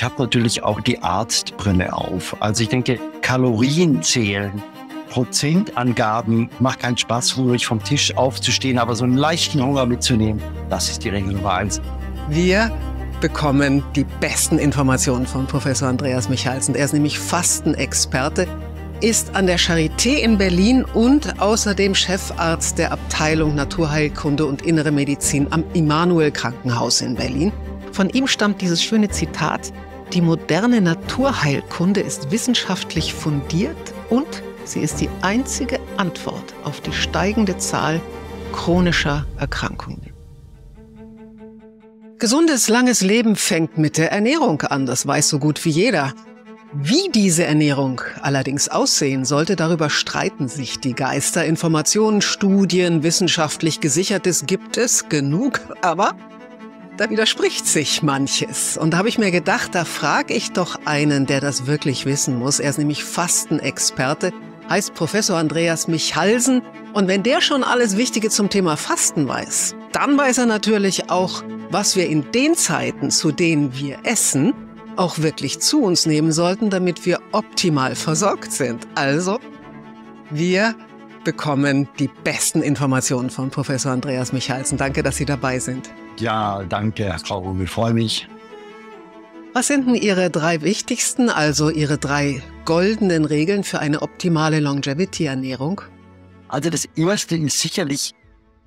Ich habe natürlich auch die Arztbrille auf. Also ich denke, Kalorien zählen, Prozentangaben, macht keinen Spaß, ruhig vom Tisch aufzustehen, aber so einen leichten Hunger mitzunehmen, das ist die Regel Nummer eins. Wir bekommen die besten Informationen von Professor Andreas Michalsen. Er ist nämlich Fastenexperte, ist an der Charité in Berlin und außerdem Chefarzt der Abteilung Naturheilkunde und Innere Medizin am Immanuel Krankenhaus in Berlin. Von ihm stammt dieses schöne Zitat, die moderne Naturheilkunde ist wissenschaftlich fundiert und sie ist die einzige Antwort auf die steigende Zahl chronischer Erkrankungen. Gesundes, langes Leben fängt mit der Ernährung an, das weiß so gut wie jeder. Wie diese Ernährung allerdings aussehen sollte, darüber streiten sich die Geister. Informationen, Studien, wissenschaftlich gesichertes gibt es genug, aber da widerspricht sich manches. Und da habe ich mir gedacht, da frage ich doch einen, der das wirklich wissen muss. Er ist nämlich Fastenexperte, heißt Professor Andreas Michalsen. Und wenn der schon alles Wichtige zum Thema Fasten weiß, dann weiß er natürlich auch, was wir in den Zeiten, zu denen wir essen, auch wirklich zu uns nehmen sollten, damit wir optimal versorgt sind. Also, wir bekommen die besten Informationen von Professor Andreas Michalsen. Danke, dass Sie dabei sind. Ja, danke, Frau Rubel, freue mich. Was sind denn Ihre drei wichtigsten, also Ihre drei goldenen Regeln für eine optimale Longevity-Ernährung? Also das Erste ist sicherlich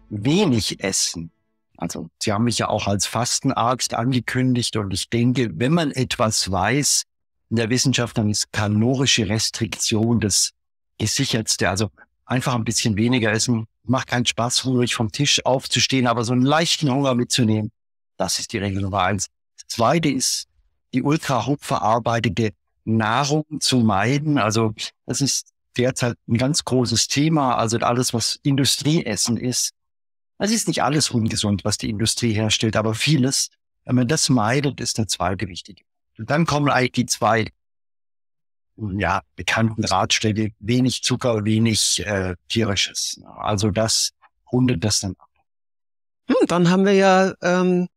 wenig essen. Also Sie haben mich ja auch als Fastenarzt angekündigt und ich denke, wenn man etwas weiß in der Wissenschaft, dann ist kalorische Restriktion das gesichertste. Also einfach ein bisschen weniger essen, macht keinen Spaß, hungrig vom Tisch aufzustehen, aber so einen leichten Hunger mitzunehmen. Das ist die Regel Nummer eins. Das zweite ist, die ultra hochverarbeitete Nahrung zu meiden. Also das ist derzeit ein ganz großes Thema. Also alles, was Industrieessen ist. Es ist nicht alles ungesund, was die Industrie herstellt, aber vieles. Wenn man das meidet, ist der zweite wichtige. Und dann kommen eigentlich die zwei ja, bekannten Ratschläge, wenig Zucker, wenig äh, tierisches. Also das rundet das dann ab. Hm, dann haben wir ja ähm,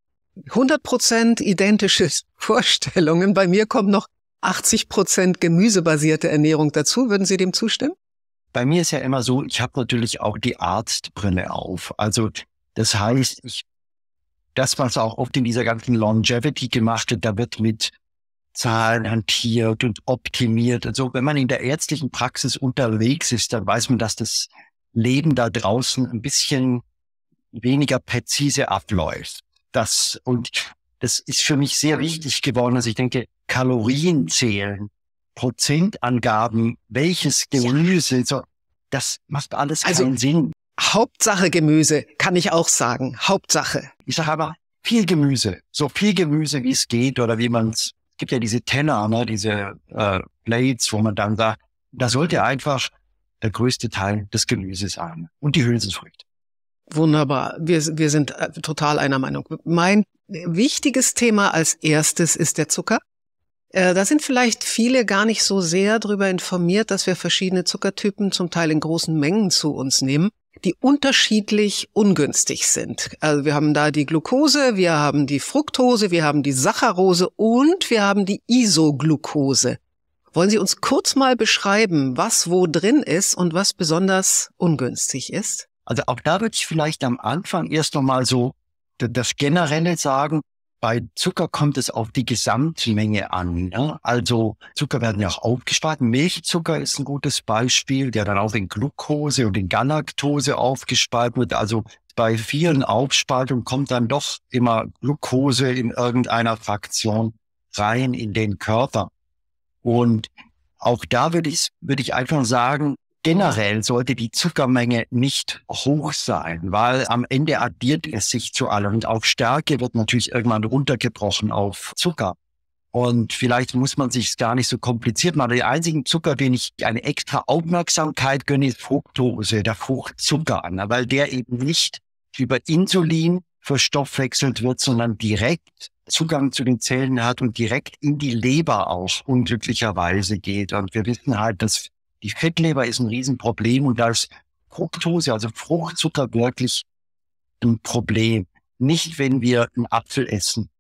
100% identische Vorstellungen. Bei mir kommt noch 80% gemüsebasierte Ernährung dazu. Würden Sie dem zustimmen? Bei mir ist ja immer so, ich habe natürlich auch die Arztbrille auf. Also das heißt, ich, das, was auch oft in dieser ganzen Longevity gemacht wird, da wird mit Zahlen hantiert und optimiert. Also wenn man in der ärztlichen Praxis unterwegs ist, dann weiß man, dass das Leben da draußen ein bisschen weniger präzise abläuft. Das, und das ist für mich sehr wichtig geworden, dass ich denke, Kalorien zählen, Prozentangaben, welches Gemüse, ja. so, das macht alles also, keinen Sinn. Hauptsache Gemüse, kann ich auch sagen. Hauptsache. Ich sage aber viel Gemüse, so viel Gemüse wie es geht oder wie man es gibt ja diese Tenner, ne, diese äh, Plates, wo man dann sagt, da sollte einfach der größte Teil des Gemüses sein und die Hülsenfrüchte. Wunderbar. Wir, wir sind äh, total einer Meinung. Mein wichtiges Thema als erstes ist der Zucker. Äh, da sind vielleicht viele gar nicht so sehr darüber informiert, dass wir verschiedene Zuckertypen zum Teil in großen Mengen zu uns nehmen die unterschiedlich ungünstig sind. Also wir haben da die Glucose, wir haben die Fructose, wir haben die Saccharose und wir haben die Isoglucose. Wollen Sie uns kurz mal beschreiben, was wo drin ist und was besonders ungünstig ist? Also auch da würde ich vielleicht am Anfang erst nochmal so das Generelle sagen, bei Zucker kommt es auf die Gesamtmenge an. Ne? Also Zucker werden ja auch aufgespart. Milchzucker ist ein gutes Beispiel, der dann auch in Glucose und in Galaktose aufgespalten wird. Also bei vielen Aufspaltungen kommt dann doch immer Glucose in irgendeiner Fraktion rein in den Körper. Und auch da würde ich, würde ich einfach sagen, Generell sollte die Zuckermenge nicht hoch sein, weil am Ende addiert es sich zu allem. Und auch Stärke wird natürlich irgendwann runtergebrochen auf Zucker. Und vielleicht muss man sich gar nicht so kompliziert machen. Der einzigen Zucker, den ich eine extra Aufmerksamkeit gönne, ist Fructose, der Fruchtzucker weil der eben nicht über Insulin verstoffwechselt wird, sondern direkt Zugang zu den Zellen hat und direkt in die Leber auch unglücklicherweise geht. Und wir wissen halt, dass die Fettleber ist ein Riesenproblem und da ist Fructose, also Fruchtzucker, wirklich ein Problem. Nicht, wenn wir einen Apfel essen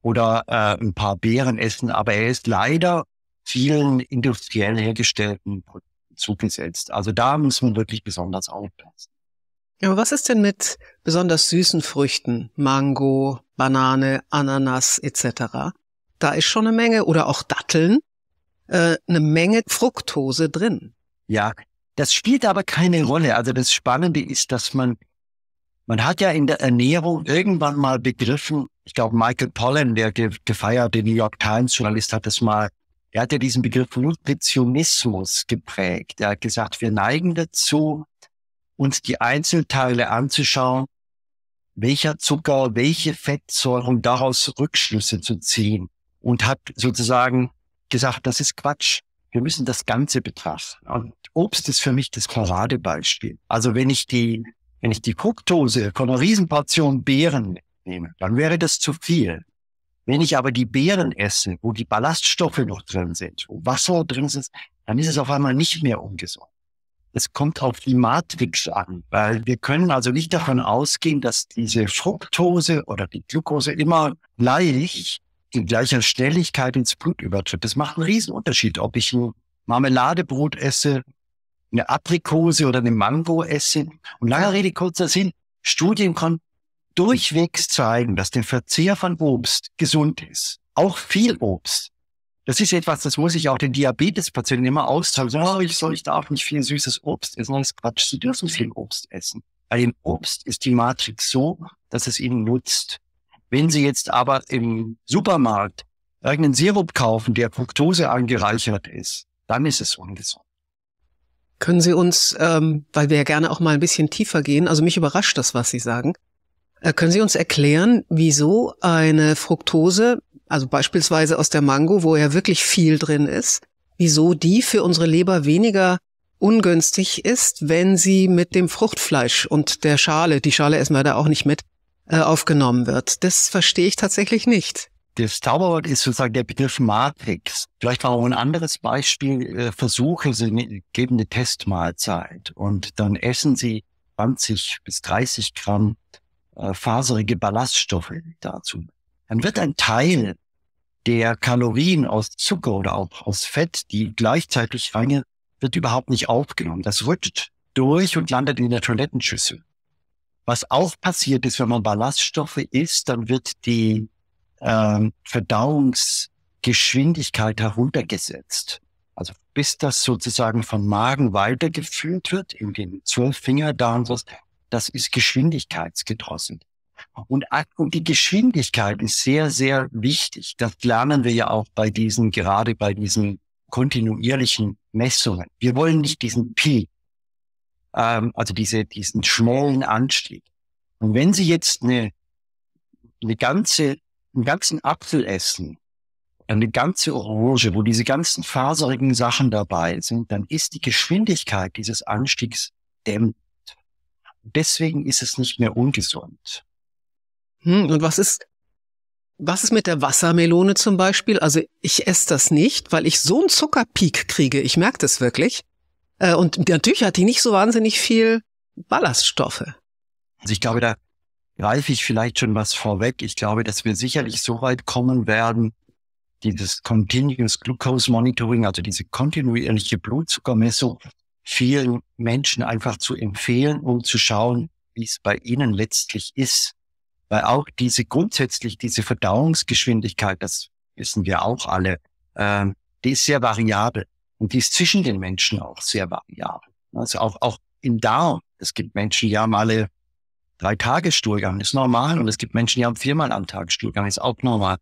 oder äh, ein paar Beeren essen, aber er ist leider vielen industriell hergestellten Produkten zugesetzt. Also da muss man wirklich besonders aufpassen. Aber was ist denn mit besonders süßen Früchten, Mango, Banane, Ananas etc.? Da ist schon eine Menge oder auch Datteln. Äh, eine Menge Fructose drin. Ja, das spielt aber keine Rolle. Also das Spannende ist, dass man, man hat ja in der Ernährung irgendwann mal begriffen, ich glaube Michael Pollan, der gefeierte New York Times Journalist, hat das mal, er hat ja diesen Begriff Nutritionismus geprägt. Er hat gesagt, wir neigen dazu, uns die Einzelteile anzuschauen, welcher Zucker, welche Fettsäuren, daraus Rückschlüsse zu ziehen und hat sozusagen gesagt, das ist Quatsch. Wir müssen das Ganze betrachten. Und Obst ist für mich das Paradebeispiel. Also wenn ich die, wenn ich die Fructose von einer Riesenportion Beeren nehme, dann wäre das zu viel. Wenn ich aber die Beeren esse, wo die Ballaststoffe noch drin sind, wo Wasser drin ist, dann ist es auf einmal nicht mehr ungesund. Es kommt auf die Matrix an, weil wir können also nicht davon ausgehen, dass diese Fructose oder die Glucose immer gleich in gleicher Schnelligkeit ins Blut übertritt. Das macht einen riesen Unterschied, ob ich ein Marmeladebrot esse, eine Aprikose oder eine Mango esse. Und langer Rede, kurzer Sinn, Studien können durchwegs zeigen, dass der Verzehr von Obst gesund ist. Auch viel Obst. Das ist etwas, das muss ich auch den Diabetespatienten immer austauschen. oh, ich soll, ich darf nicht viel süßes Obst essen. Das ist Quatsch. Sie dürfen viel Obst essen. Bei dem Obst ist die Matrix so, dass es ihnen nutzt. Wenn Sie jetzt aber im Supermarkt irgendeinen Sirup kaufen, der Fructose angereichert ist, dann ist es ungesund. Können Sie uns, ähm, weil wir ja gerne auch mal ein bisschen tiefer gehen, also mich überrascht das, was Sie sagen, äh, können Sie uns erklären, wieso eine Fructose, also beispielsweise aus der Mango, wo ja wirklich viel drin ist, wieso die für unsere Leber weniger ungünstig ist, wenn sie mit dem Fruchtfleisch und der Schale, die Schale essen wir da auch nicht mit, äh, aufgenommen wird. Das verstehe ich tatsächlich nicht. Das Zauberwort ist sozusagen der Begriff Matrix. Vielleicht war auch ein anderes Beispiel. Äh, Versuche, Sie, geben eine Testmahlzeit und dann essen Sie 20 bis 30 Gramm äh, faserige Ballaststoffe dazu. Dann wird ein Teil der Kalorien aus Zucker oder auch aus Fett, die gleichzeitig reingehen, wird überhaupt nicht aufgenommen. Das rutscht durch und landet in der Toilettenschüssel. Was auch passiert ist, wenn man Ballaststoffe isst, dann wird die äh, Verdauungsgeschwindigkeit heruntergesetzt. Also bis das sozusagen vom Magen weitergeführt wird in den Zwölffingerdarm, das ist geschwindigkeitsgedrossen. Und, die Geschwindigkeit ist sehr, sehr wichtig. Das lernen wir ja auch bei diesen, gerade bei diesen kontinuierlichen Messungen. Wir wollen nicht diesen Peak ähm, also diese, diesen schnellen Anstieg. Und wenn Sie jetzt eine, eine ganze, einen ganzen Apfel essen, eine ganze Orange, wo diese ganzen faserigen Sachen dabei sind, dann ist die Geschwindigkeit dieses Anstiegs dämmt. Deswegen ist es nicht mehr ungesund. Hm, und was ist, was ist mit der Wassermelone zum Beispiel? Also ich esse das nicht, weil ich so einen Zuckerpeak kriege. Ich merke das wirklich. Äh, und natürlich hat die nicht so wahnsinnig viel Ballaststoffe. Also ich glaube, da greife ich vielleicht schon was vorweg. Ich glaube, dass wir sicherlich so weit kommen werden, dieses Continuous Glucose Monitoring, also diese kontinuierliche Blutzuckermessung, vielen Menschen einfach zu empfehlen, um zu schauen, wie es bei ihnen letztlich ist. Weil auch diese grundsätzlich, diese Verdauungsgeschwindigkeit, das wissen wir auch alle, ähm, die ist sehr variabel. Und die ist zwischen den Menschen auch sehr variabel. Also auch, auch im Darm. Es gibt Menschen, die haben alle drei Tage Stuhlgang, ist normal. Und es gibt Menschen, die haben viermal am Tag Stuhlgang, ist auch normal.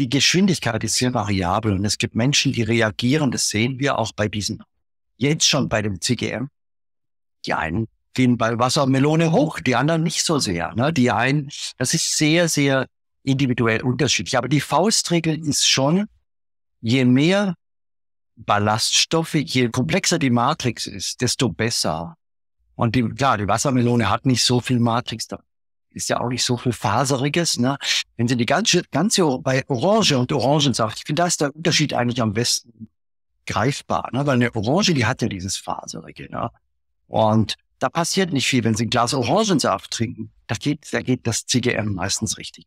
Die Geschwindigkeit ist sehr variabel. Und es gibt Menschen, die reagieren. Das sehen wir auch bei diesen, jetzt schon bei dem CGM. Die einen gehen bei Wassermelone hoch, die anderen nicht so sehr. Ne? Die einen, das ist sehr, sehr individuell unterschiedlich. Aber die Faustregel ist schon, je mehr Ballaststoffe, je komplexer die Matrix ist, desto besser. Und die, klar, die Wassermelone hat nicht so viel Matrix, da ist ja auch nicht so viel Faseriges. Ne? Wenn Sie die ganze, ganze bei Orange und Orangensaft, ich finde, da ist der Unterschied eigentlich am besten greifbar, ne? weil eine Orange, die hat ja dieses Faserige. Ne? Und da passiert nicht viel, wenn Sie ein Glas Orangensaft trinken. Da geht, da geht das CGM meistens richtig.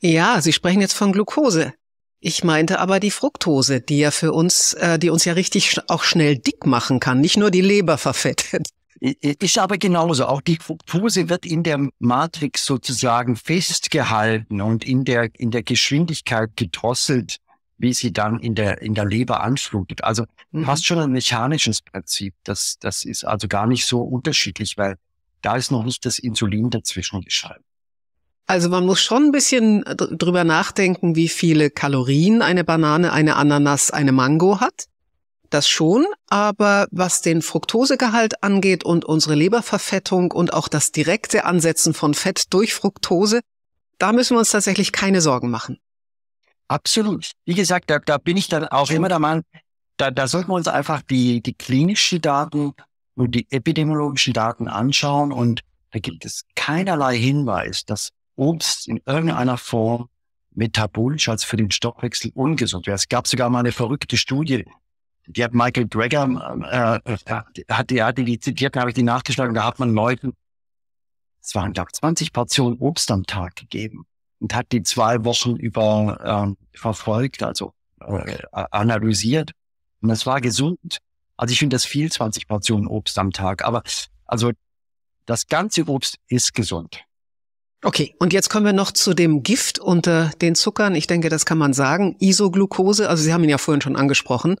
Ja, Sie sprechen jetzt von Glucose. Ich meinte aber die Fructose, die ja für uns, äh, die uns ja richtig auch schnell dick machen kann, nicht nur die Leber verfettet. Ist aber genauso. Auch die Fructose wird in der Matrix sozusagen festgehalten und in der, in der Geschwindigkeit gedrosselt, wie sie dann in der, in der Leber anflutet. Also mhm. fast schon ein mechanisches Prinzip. Das, das ist also gar nicht so unterschiedlich, weil da ist noch nicht das Insulin dazwischen geschaltet. Also man muss schon ein bisschen drüber nachdenken, wie viele Kalorien eine Banane, eine Ananas, eine Mango hat. Das schon, aber was den Fructosegehalt angeht und unsere Leberverfettung und auch das direkte Ansetzen von Fett durch Fructose, da müssen wir uns tatsächlich keine Sorgen machen. Absolut. Wie gesagt, da, da bin ich dann auch immer der Meinung, da, da sollten wir uns einfach die, die klinischen Daten und die epidemiologischen Daten anschauen und da gibt es keinerlei Hinweis, dass Obst in irgendeiner Form metabolisch als für den Stoffwechsel ungesund wäre. Es gab sogar mal eine verrückte Studie, die hat Michael Greger, äh, äh hat, die, hat die, die zitiert, habe ich die nachgeschlagen, da hat man Leuten, es waren, glaube 20 Portionen Obst am Tag gegeben und hat die zwei Wochen über ähm, verfolgt, also äh, analysiert. Und es war gesund. Also ich finde das viel, 20 Portionen Obst am Tag. Aber also das ganze Obst ist gesund. Okay, und jetzt kommen wir noch zu dem Gift unter den Zuckern. Ich denke, das kann man sagen. Isoglucose, also Sie haben ihn ja vorhin schon angesprochen.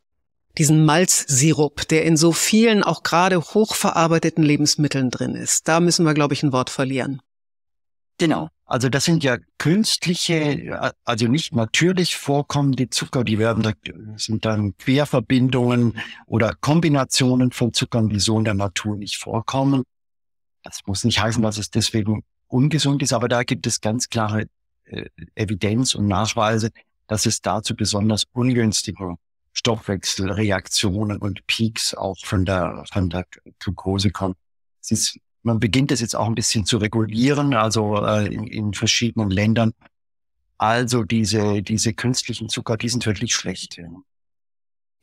Diesen Malzsirup, der in so vielen, auch gerade hochverarbeiteten Lebensmitteln drin ist. Da müssen wir, glaube ich, ein Wort verlieren. Genau. Also das sind ja künstliche, also nicht natürlich vorkommende Zucker, die werden sind dann Querverbindungen oder Kombinationen von Zuckern, die so in der Natur nicht vorkommen. Das muss nicht heißen, dass es deswegen ungesund ist, aber da gibt es ganz klare äh, Evidenz und Nachweise, dass es dazu besonders ungünstige Stoffwechselreaktionen und Peaks auch von der, von der Glucose kommt. Ist, man beginnt es jetzt auch ein bisschen zu regulieren, also äh, in, in, verschiedenen Ländern. Also diese, diese künstlichen Zucker, die sind wirklich schlecht. Ja.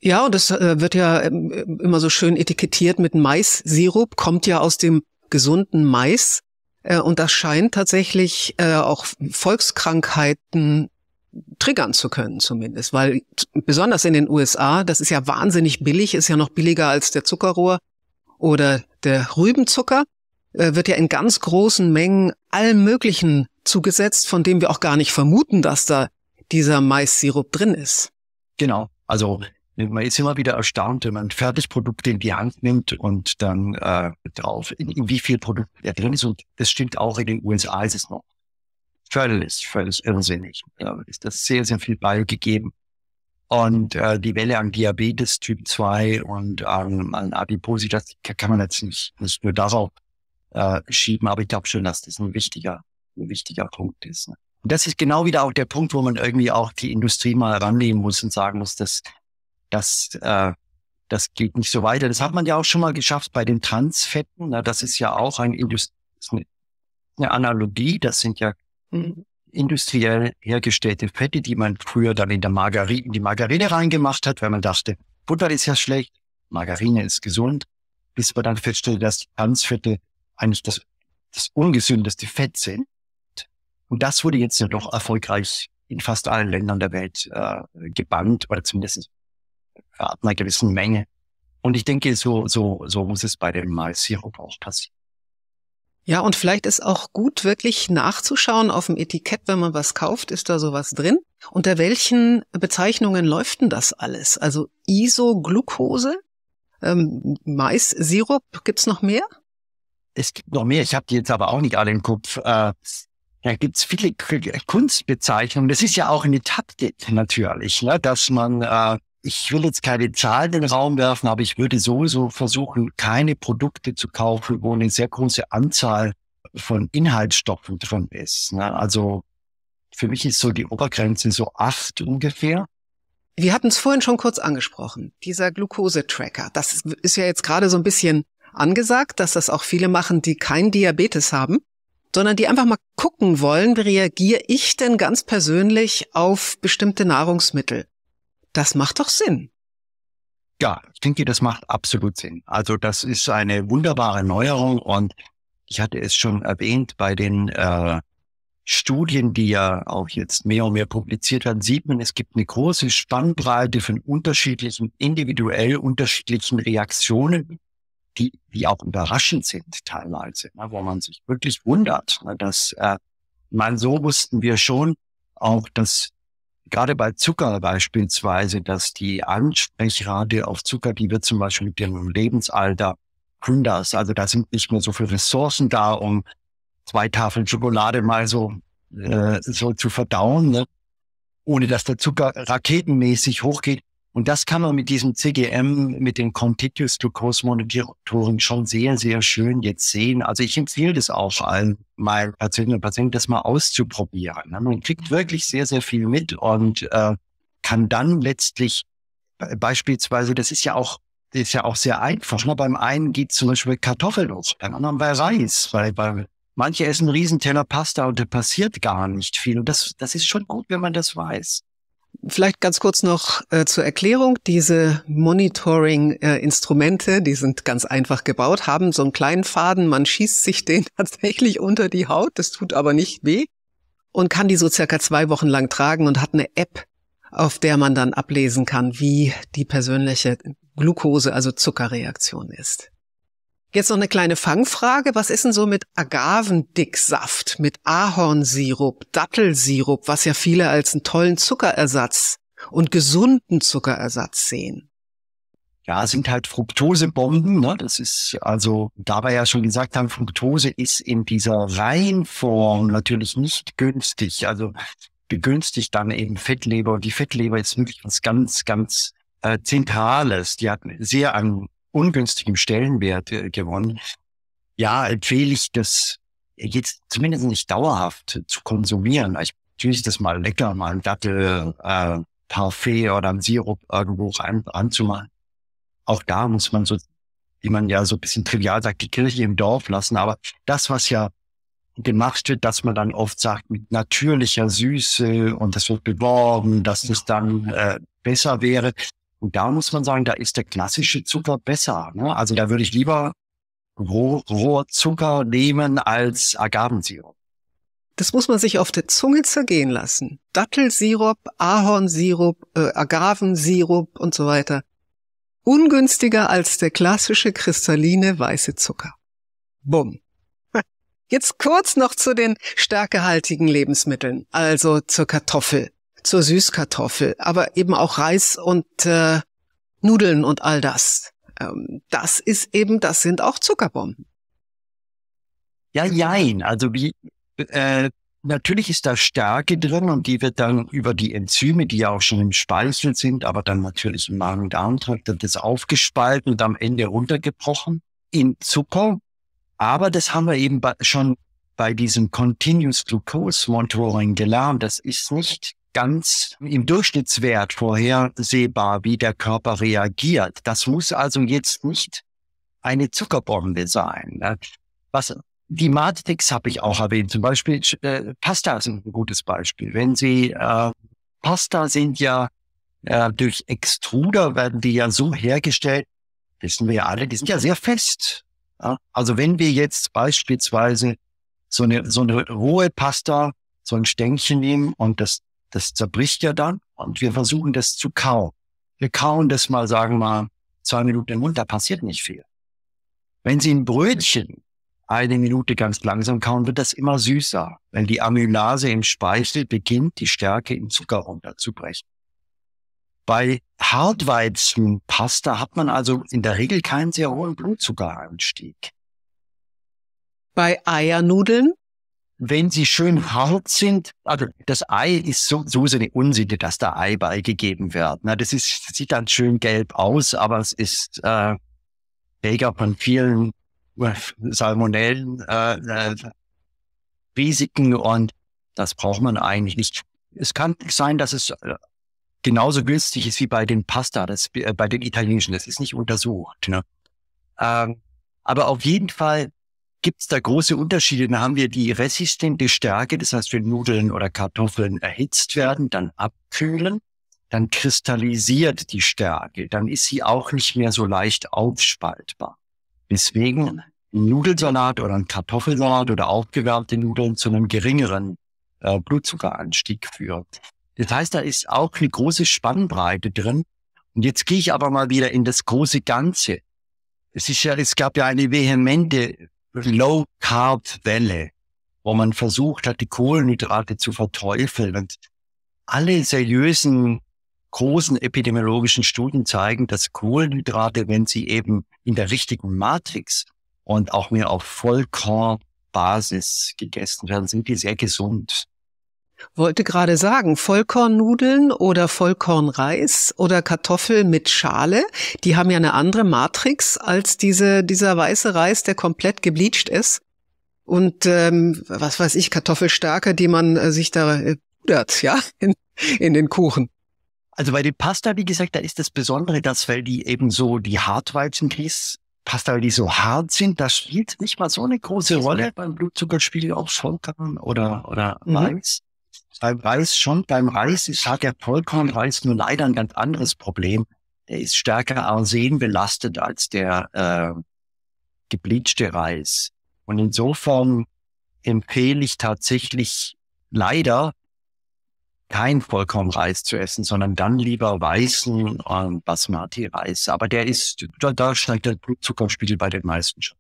Ja, und das äh, wird ja ähm, immer so schön etikettiert mit Mais-Sirup, kommt ja aus dem gesunden Mais. Äh, und das scheint tatsächlich äh, auch Volkskrankheiten triggern zu können zumindest, weil besonders in den USA, das ist ja wahnsinnig billig, ist ja noch billiger als der Zuckerrohr oder der Rübenzucker, äh, wird ja in ganz großen Mengen allem Möglichen zugesetzt, von dem wir auch gar nicht vermuten, dass da dieser Maissirup drin ist. Genau. Also äh, man ist immer wieder erstaunt, wenn man Fertigprodukte in die Hand nimmt und dann äh, drauf, in, in wie viel Produkt da drin ist. Und das stimmt auch in den USA ist es noch völlig, völlig irrsinnig. Da ist das sehr, sehr viel beigegeben. Und äh, die Welle an Diabetes Typ 2 und ähm, an Adipositas kann man jetzt nicht, nicht nur darauf äh, schieben, aber ich glaube schon, dass das ein wichtiger, ein wichtiger Punkt ist. Ne? Und das ist genau wieder auch der Punkt, wo man irgendwie auch die Industrie mal rannehmen muss und sagen muss, dass das, äh, das geht nicht so weiter. Das hat man ja auch schon mal geschafft bei den Transfetten. Na, das ist ja auch ein Indust eine, Analogie. Das sind ja mhm. industriell hergestellte Fette, die man früher dann in der Margarine, in die Margarine reingemacht hat, weil man dachte, Butter ist ja schlecht, Margarine ist gesund, bis man dann feststellte, dass die Transfette eigentlich das, das ungesündeste Fett sind. Und das wurde jetzt ja doch erfolgreich in fast allen Ländern der Welt äh, gebannt oder zumindest ab einer gewissen Menge. Und ich denke, so, so, so muss es bei dem Mais-Sirup auch passieren. Ja, und vielleicht ist auch gut, wirklich nachzuschauen auf dem Etikett, wenn man was kauft, ist da sowas drin? Unter welchen Bezeichnungen läuft denn das alles? Also Isoglucose, ähm, Mais-Sirup, Gibt es noch mehr? Es gibt noch mehr, ich habe die jetzt aber auch nicht alle im Kopf. Äh, da es viele Kunstbezeichnungen. Das ist ja auch eine Taktik natürlich, ne? dass man äh, ich will jetzt keine Zahlen in den Raum werfen, aber ich würde sowieso versuchen, keine Produkte zu kaufen, wo eine sehr große Anzahl von Inhaltsstoffen drin ist. Ne? Also für mich ist so die Obergrenze so acht ungefähr. Wir hatten es vorhin schon kurz angesprochen, dieser Glukosetracker. Das ist ja jetzt gerade so ein bisschen angesagt, dass das auch viele machen, die keinen Diabetes haben, sondern die einfach mal gucken wollen, wie reagiere ich denn ganz persönlich auf bestimmte Nahrungsmittel? Das macht doch Sinn. Ja, ich denke, das macht absolut Sinn. Also das ist eine wunderbare Neuerung und ich hatte es schon erwähnt, bei den äh, Studien, die ja auch jetzt mehr und mehr publiziert werden, sieht man, es gibt eine große Spannbreite von unterschiedlichen, individuell unterschiedlichen Reaktionen, die, die auch überraschend sind teilweise, ne, wo man sich wirklich wundert, ne, dass äh, man so wussten wir schon auch, dass gerade bei Zucker beispielsweise, dass die Ansprechrate auf Zucker, die wird zum Beispiel mit dem Lebensalter anders. Also da sind nicht mehr so viele Ressourcen da, um zwei Tafeln Schokolade mal so, äh, so zu verdauen, ne? ohne dass der Zucker raketenmäßig hochgeht. Und das kann man mit diesem CGM, mit den Contiguous Glucose Monitoring schon sehr, sehr schön jetzt sehen. Also ich empfehle das auch allen meinen Patientinnen und Patienten, das mal auszuprobieren. Ne? Man kriegt wirklich sehr, sehr viel mit und äh, kann dann letztlich beispielsweise, das ist ja auch ist ja auch sehr einfach. Ne? Beim einen geht zum Beispiel Kartoffeln los, beim anderen bei Reis, weil weil manche essen einen Riesenteller Pasta und da passiert gar nicht viel. Und das, das ist schon gut, wenn man das weiß. Vielleicht ganz kurz noch äh, zur Erklärung. Diese Monitoring-Instrumente, äh, die sind ganz einfach gebaut, haben so einen kleinen Faden. Man schießt sich den tatsächlich unter die Haut. Das tut aber nicht weh und kann die so circa zwei Wochen lang tragen und hat eine App, auf der man dann ablesen kann, wie die persönliche Glucose, also Zuckerreaktion ist. Jetzt noch eine kleine Fangfrage. Was ist denn so mit Agavendicksaft, mit Ahornsirup, Dattelsirup, was ja viele als einen tollen Zuckerersatz und gesunden Zuckerersatz sehen? Ja, sind halt Fructosebomben. Ne? Das ist also, da wir ja schon gesagt haben, Fructose ist in dieser Reinform natürlich nicht günstig. Also begünstigt dann eben Fettleber. Und die Fettleber ist wirklich was ganz, ganz äh, Zentrales. Die hat sehr an ungünstigem Stellenwert äh, gewonnen. Ja, empfehle ich das äh, jetzt zumindest nicht dauerhaft zu konsumieren. Ich, tue ist das mal lecker, mal ein Dattel, äh, Parfait oder ein Sirup irgendwo rein, anzumachen. Auch da muss man so, wie man ja so ein bisschen trivial sagt, die Kirche im Dorf lassen. Aber das, was ja gemacht wird, dass man dann oft sagt, mit natürlicher Süße und das wird beworben, dass das dann äh, besser wäre. Und da muss man sagen, da ist der klassische Zucker besser. Ne? Also da würde ich lieber roh, roher Zucker nehmen als Agavensirup. Das muss man sich auf der Zunge zergehen lassen. Dattelsirup, Ahornsirup, äh, Agavensirup und so weiter. Ungünstiger als der klassische kristalline weiße Zucker. Bumm. Jetzt kurz noch zu den stärkehaltigen Lebensmitteln, also zur Kartoffel zur Süßkartoffel, aber eben auch Reis und äh, Nudeln und all das. Ähm, das ist eben, das sind auch Zuckerbomben. Ja, jein. Also wie äh, natürlich ist da Stärke drin und die wird dann über die Enzyme, die ja auch schon im Speichel sind, aber dann natürlich im Magen-Darm-Trakt dann das aufgespalten und am Ende runtergebrochen in Zucker. Aber das haben wir eben bei, schon bei diesem Continuous Glucose Monitoring gelernt. Das ist nicht ganz im Durchschnittswert vorhersehbar, wie der Körper reagiert. Das muss also jetzt nicht eine Zuckerbombe sein. Ne? Was die Matrix habe ich auch erwähnt. Zum Beispiel äh, Pasta ist ein gutes Beispiel. Wenn Sie äh, Pasta sind ja äh, durch Extruder werden die ja so hergestellt, wissen wir ja alle, die sind ja sehr fest. Ja? Also wenn wir jetzt beispielsweise so eine, so eine rohe Pasta, so ein Stängchen nehmen und das das zerbricht ja dann und wir versuchen das zu kauen. Wir kauen das mal, sagen wir mal, zwei Minuten im Mund, da passiert nicht viel. Wenn Sie ein Brötchen eine Minute ganz langsam kauen, wird das immer süßer, wenn die Amylase im Speichel beginnt, die Stärke im Zucker runterzubrechen. Bei Hartweizenpasta hat man also in der Regel keinen sehr hohen Blutzuckeranstieg. Bei Eiernudeln? wenn sie schön hart sind, also das Ei ist so, so eine Unsinn, dass da Ei beigegeben wird. Na, ne? das ist, sieht dann schön gelb aus, aber es ist äh, Träger von vielen äh, Salmonellen äh, äh, Risiken und das braucht man eigentlich nicht. Es kann sein, dass es äh, genauso günstig ist wie bei den Pasta, das, äh, bei den italienischen. Das ist nicht untersucht. Ne? Ähm, aber auf jeden Fall gibt es da große Unterschiede. Dann haben wir die resistente Stärke, das heißt, wenn Nudeln oder Kartoffeln erhitzt werden, dann abkühlen, dann kristallisiert die Stärke, dann ist sie auch nicht mehr so leicht aufspaltbar. Deswegen ein Nudelsalat oder ein Kartoffelsalat oder aufgewärmte Nudeln zu einem geringeren äh, Blutzuckeranstieg führt. Das heißt, da ist auch eine große Spannbreite drin. Und jetzt gehe ich aber mal wieder in das große Ganze. Es ist ja, es gab ja eine vehemente Low Carb Welle, wo man versucht hat, die Kohlenhydrate zu verteufeln. Und alle seriösen großen epidemiologischen Studien zeigen, dass Kohlenhydrate, wenn sie eben in der richtigen Matrix und auch mehr auf Vollkornbasis gegessen werden, sind die sehr gesund. Wollte gerade sagen, Vollkornnudeln oder Vollkornreis oder Kartoffel mit Schale, die haben ja eine andere Matrix als diese, dieser weiße Reis, der komplett gebleached ist. Und ähm, was weiß ich, Kartoffelstärke, die man äh, sich da äh, pudert, ja, in, in den Kuchen. Also bei den Pasta, wie gesagt, da ist das Besondere, dass weil die eben so die Hartweizenkries Pasta, weil die so hart sind, das spielt nicht mal so eine große Rolle beim Blutzuckerspiegel auch Vollkorn oder, oder Weiß. Mhm. Beim Reis schon, beim Reis ist, hat der Vollkornreis nur leider ein ganz anderes Problem. Er ist stärker arsenbelastet als der äh, gebleachte Reis. Und insofern empfehle ich tatsächlich leider kein Vollkornreis zu essen, sondern dann lieber weißen äh, Basmati-Reis. Aber der ist, da, da steigt der Blutzuckerspiegel bei den meisten schon.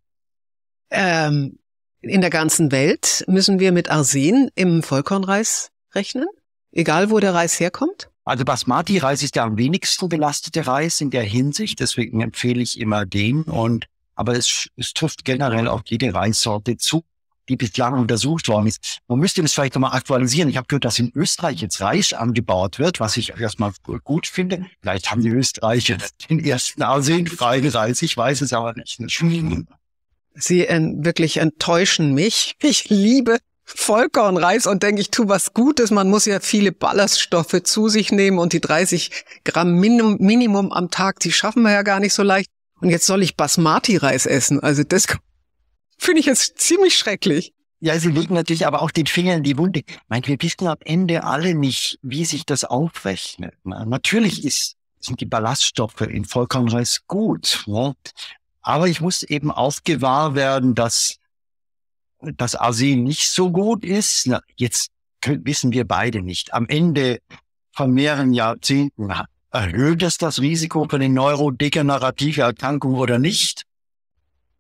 Ähm, in der ganzen Welt müssen wir mit Arsen im Vollkornreis rechnen? Egal, wo der Reis herkommt? Also Basmati-Reis ist der am wenigsten belastete Reis in der Hinsicht, deswegen empfehle ich immer den. Und aber es, es trifft generell auf jede Reissorte zu, die bislang untersucht worden ist. Man müsste das vielleicht nochmal aktualisieren. Ich habe gehört, dass in Österreich jetzt Reis angebaut wird, was ich erstmal gut finde. Vielleicht haben die Österreicher den ersten arsenfreien Reis. Ich weiß es aber nicht. Sie äh, wirklich enttäuschen mich. Ich liebe Vollkornreis und denke, ich tu was Gutes. Man muss ja viele Ballaststoffe zu sich nehmen und die 30 Gramm Minimum, Minimum am Tag, die schaffen wir ja gar nicht so leicht. Und jetzt soll ich Basmati-Reis essen. Also das finde ich jetzt ziemlich schrecklich. Ja, sie legen natürlich aber auch den Finger in die Wunde. Meint, wir wissen am Ende alle nicht, wie sich das aufrechnet. Ne? Natürlich ist, sind die Ballaststoffe in Vollkornreis gut. Ne? Aber ich muss eben auch gewahr werden, dass dass Arsen nicht so gut ist, na, jetzt können, wissen wir beide nicht. Am Ende von mehreren Jahrzehnten erhöht das das Risiko für eine neurodegenerative Erkrankung oder nicht?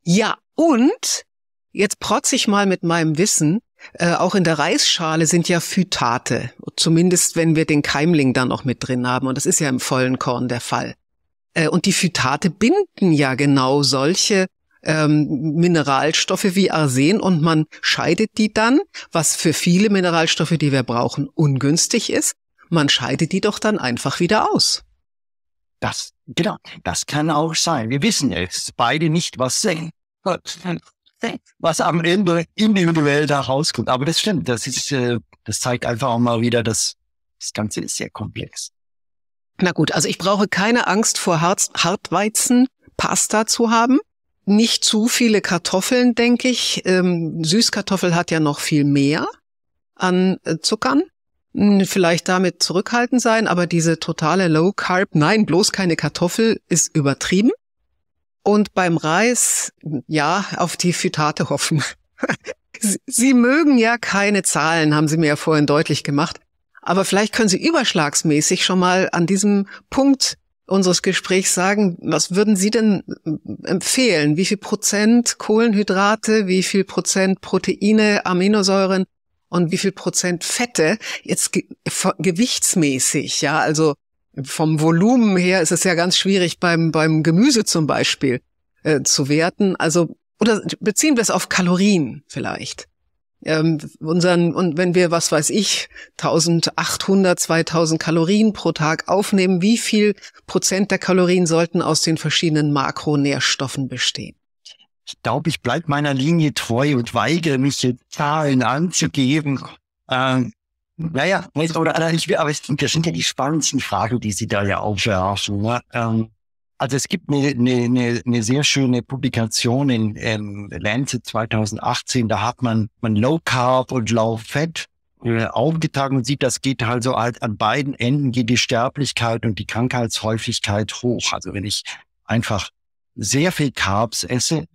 Ja, und jetzt protze ich mal mit meinem Wissen. Äh, auch in der Reisschale sind ja Phytate, zumindest wenn wir den Keimling da noch mit drin haben. Und das ist ja im vollen Korn der Fall. Äh, und die Phytate binden ja genau solche ähm, Mineralstoffe wie Arsen und man scheidet die dann, was für viele Mineralstoffe, die wir brauchen, ungünstig ist. Man scheidet die doch dann einfach wieder aus. Das, genau, das kann auch sein. Wir wissen es beide nicht, was sehen. Was am Ende individuell da rauskommt. Aber das stimmt. Das ist, äh, das zeigt einfach auch mal wieder, dass das Ganze ist sehr komplex. Na gut, also ich brauche keine Angst vor Harz Hartweizen Pasta zu haben nicht zu viele Kartoffeln, denke ich. Ähm, Süßkartoffel hat ja noch viel mehr an äh, Zuckern. Hm, vielleicht damit zurückhaltend sein, aber diese totale Low Carb, nein, bloß keine Kartoffel, ist übertrieben. Und beim Reis, ja, auf die Phytate hoffen. Sie mögen ja keine Zahlen, haben Sie mir ja vorhin deutlich gemacht. Aber vielleicht können Sie überschlagsmäßig schon mal an diesem Punkt unseres Gesprächs sagen, was würden Sie denn äh, empfehlen? Wie viel Prozent Kohlenhydrate, wie viel Prozent Proteine, Aminosäuren und wie viel Prozent Fette jetzt ge gewichtsmäßig? Ja, also vom Volumen her ist es ja ganz schwierig beim, beim Gemüse zum Beispiel äh, zu werten. Also, oder beziehen wir es auf Kalorien vielleicht ähm, unseren, und wenn wir, was weiß ich, 1800, 2000 Kalorien pro Tag aufnehmen, wie viel Prozent der Kalorien sollten aus den verschiedenen Makronährstoffen bestehen? Ich glaube, ich bleibe meiner Linie treu und weigere mich, Zahlen anzugeben. Ähm, naja, oder, oder ich, aber es, das sind ja die spannendsten Fragen, die Sie da ja aufwerfen. Ne? Ähm, also es gibt eine, eine, eine sehr schöne Publikation in, ähm, Lancet 2018, da hat man, man Low Carb und Low Fat äh, aufgetragen und sieht, das geht also halt an beiden Enden geht die Sterblichkeit und die Krankheitshäufigkeit hoch. Also wenn ich einfach sehr viel Carbs esse,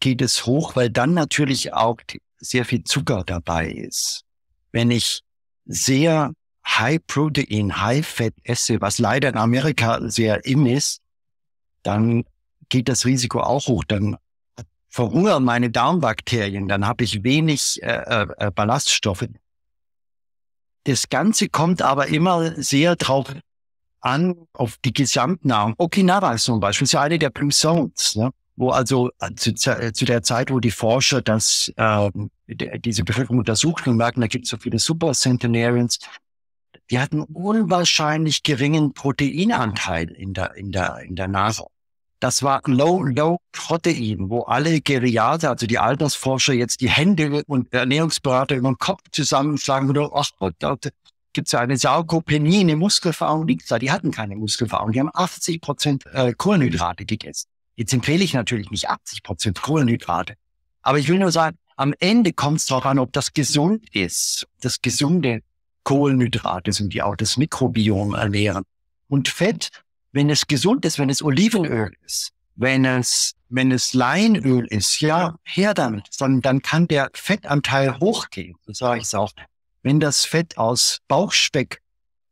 geht es hoch, weil dann natürlich auch sehr viel Zucker dabei ist. Wenn ich sehr High-Protein, High-Fat esse, was leider in Amerika sehr in ist, dann geht das Risiko auch hoch. Dann verhungern meine Darmbakterien, dann habe ich wenig äh, äh, Ballaststoffe. Das Ganze kommt aber immer sehr drauf an, auf die Gesamtnahrung. Okinawa zum Beispiel ist ja eine der Blue Zones, ne? wo also äh, zu, äh, zu, der Zeit, wo die Forscher das, äh, diese Bevölkerung untersucht und merken, da gibt es so viele Super Centenarians, die hatten unwahrscheinlich geringen Proteinanteil in der, in der, in der Nahrung. Das war Low, Low Protein, wo alle Geriater, also die Altersforscher, jetzt die Hände und Ernährungsberater über den Kopf zusammenschlagen und ach Gott, da gibt es ja eine Sarkopenie, eine Muskelverarmung, die, die hatten keine Muskelverarmung, die haben 80 Prozent äh, Kohlenhydrate gegessen. Jetzt empfehle ich natürlich nicht 80 Prozent Kohlenhydrate, aber ich will nur sagen, am Ende kommt es darauf an, ob das gesund ist, das gesunde Kohlenhydrate sind, die auch das Mikrobiom ernähren. Und Fett, wenn es gesund ist, wenn es Olivenöl ist, wenn es, wenn es Leinöl ist, ja, her damit, sondern dann kann der Fettanteil hochgehen. So sage ich es auch. Wenn das Fett aus Bauchspeck,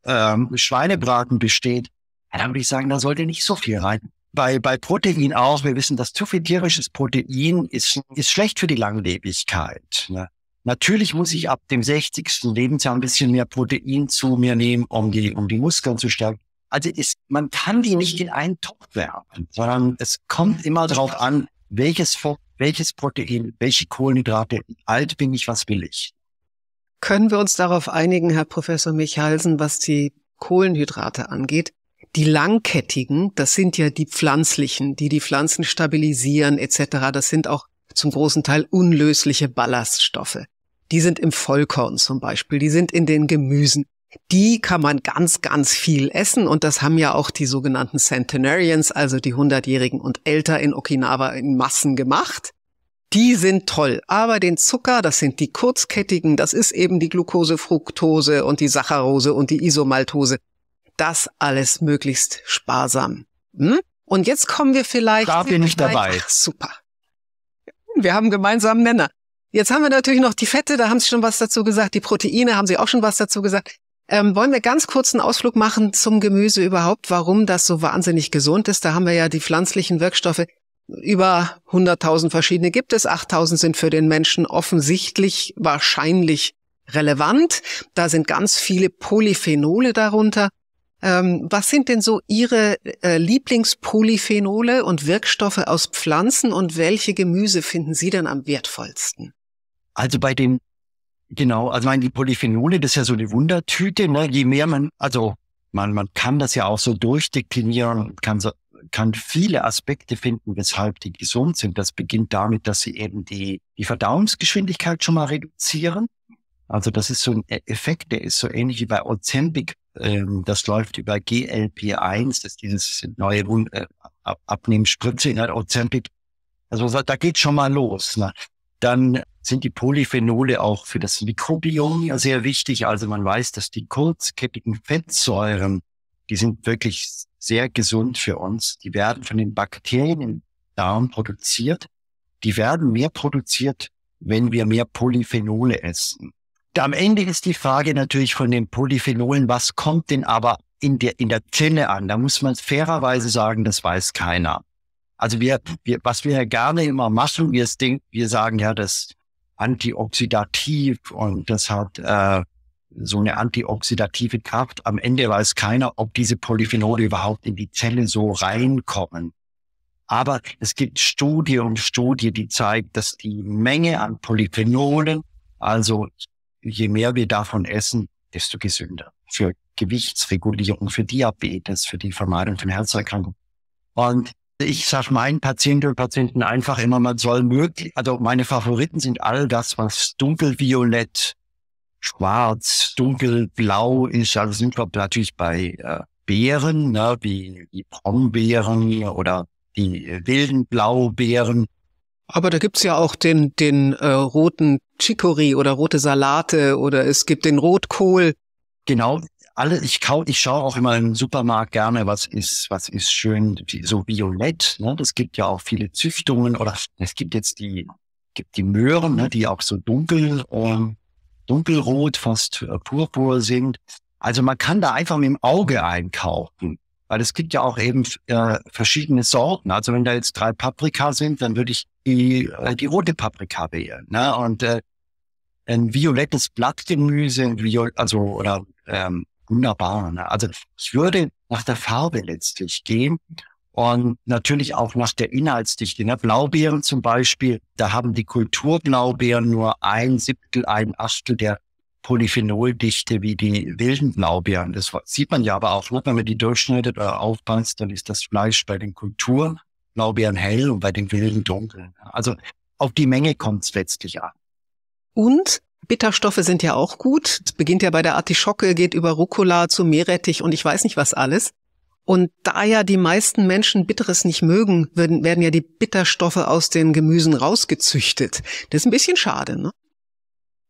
ähm, Schweinebraten besteht, dann würde ich sagen, da sollte nicht so viel rein. Bei, bei Protein auch, wir wissen, dass zu viel tierisches Protein ist, ist schlecht für die Langlebigkeit. Ne? Natürlich muss ich ab dem 60. Lebensjahr ein bisschen mehr Protein zu mir nehmen, um die, um die Muskeln zu stärken. Also ist, man kann die nicht in einen Topf werfen, sondern es kommt immer darauf an, welches, welches Protein, welche Kohlenhydrate, alt bin ich, was will ich. Können wir uns darauf einigen, Herr Professor Michalsen, was die Kohlenhydrate angeht? Die langkettigen, das sind ja die pflanzlichen, die die Pflanzen stabilisieren etc. Das sind auch zum großen Teil unlösliche Ballaststoffe die sind im Vollkorn zum Beispiel, die sind in den Gemüsen. Die kann man ganz, ganz viel essen und das haben ja auch die sogenannten Centenarians, also die 100-Jährigen und älter in Okinawa in Massen gemacht. Die sind toll, aber den Zucker, das sind die kurzkettigen, das ist eben die Glucose, Fructose und die Saccharose und die Isomaltose. Das alles möglichst sparsam. Hm? Und jetzt kommen wir vielleicht. Da bin ich dabei. Ach, super. Wir haben gemeinsamen Nenner. Jetzt haben wir natürlich noch die Fette, da haben Sie schon was dazu gesagt, die Proteine haben Sie auch schon was dazu gesagt. Ähm, wollen wir ganz kurz einen Ausflug machen zum Gemüse überhaupt, warum das so wahnsinnig gesund ist? Da haben wir ja die pflanzlichen Wirkstoffe. Über 100.000 verschiedene gibt es, 8.000 sind für den Menschen offensichtlich wahrscheinlich relevant. Da sind ganz viele Polyphenole darunter. Ähm, was sind denn so Ihre äh, Lieblingspolyphenole und Wirkstoffe aus Pflanzen und welche Gemüse finden Sie denn am wertvollsten? Also bei den, genau, also meine, die Polyphenole, das ist ja so eine Wundertüte, ne? Je mehr man, also man, man kann das ja auch so durchdeklinieren, kann so, kann viele Aspekte finden, weshalb die gesund sind. Das beginnt damit, dass sie eben die, die Verdauungsgeschwindigkeit schon mal reduzieren. Also das ist so ein e-, Effekt, der ist so ähnlich wie bei Ozempic. Ähm, das läuft über GLP-1, das ist dieses neue Wund äh, Abnehmen-Spritze ne, Ozempic. Also da geht schon mal los. Ne? Dann sind die Polyphenole auch für das Mikrobiom sehr wichtig. Also man weiß, dass die kurzkettigen Fettsäuren, die sind wirklich sehr gesund für uns. Die werden von den Bakterien im Darm produziert. Die werden mehr produziert, wenn wir mehr Polyphenole essen. Am Ende ist die Frage natürlich von den Polyphenolen, was kommt denn aber in der, in der Zelle an? Da muss man fairerweise sagen, das weiß keiner. Also wir, wir, was wir ja gerne immer machen, wir, denken, wir sagen ja, das antioxidativ und das hat äh, so eine antioxidative Kraft. Am Ende weiß keiner, ob diese Polyphenole überhaupt in die Zelle so reinkommen. Aber es gibt Studie und Studie, die zeigt, dass die Menge an Polyphenolen, also je mehr wir davon essen, desto gesünder. Für Gewichtsregulierung, für Diabetes, für die Vermeidung von Herzerkrankungen. Und ich sage meinen Patienten und Patienten einfach immer, man soll möglich, also meine Favoriten sind all das, was dunkelviolett, schwarz, dunkelblau ist. Also sind wir natürlich bei äh, Beeren, ne, wie die Brombeeren oder die äh, wilden Blaubeeren. Aber da gibt's ja auch den, den äh, roten Chicory oder rote Salate oder es gibt den Rotkohl. Genau, alle, ich, kau, ich schaue auch immer im Supermarkt gerne, was ist, was ist schön, so violett. Ne? Das gibt ja auch viele Züchtungen oder es gibt jetzt die, gibt die Möhren, ne? die auch so dunkel, ähm, dunkelrot, fast äh, purpur sind. Also man kann da einfach mit dem Auge einkaufen, weil es gibt ja auch eben äh, verschiedene Sorten. Also wenn da jetzt drei Paprika sind, dann würde ich die, äh, die rote Paprika wählen. Ne? Und äh, ein violettes Blattgemüse, also oder ähm, wunderbar. Ne? Also ich würde nach der Farbe letztlich gehen und natürlich auch nach der Inhaltsdichte. Ne? Blaubeeren zum Beispiel, da haben die Kulturblaubeeren nur ein Siebtel, ein Achtel der Polyphenoldichte wie die wilden Blaubeeren. Das sieht man ja aber auch, ne? wenn man die durchschneidet oder aufpasst, dann ist das Fleisch bei den Kulturblaubeeren hell und bei den wilden dunkel. Also auf die Menge kommt es letztlich an. Und Bitterstoffe sind ja auch gut. Es beginnt ja bei der Artischocke, geht über Rucola zu Meerrettich und ich weiß nicht was alles. Und da ja die meisten Menschen Bitteres nicht mögen, werden, werden ja die Bitterstoffe aus den Gemüsen rausgezüchtet. Das ist ein bisschen schade, ne?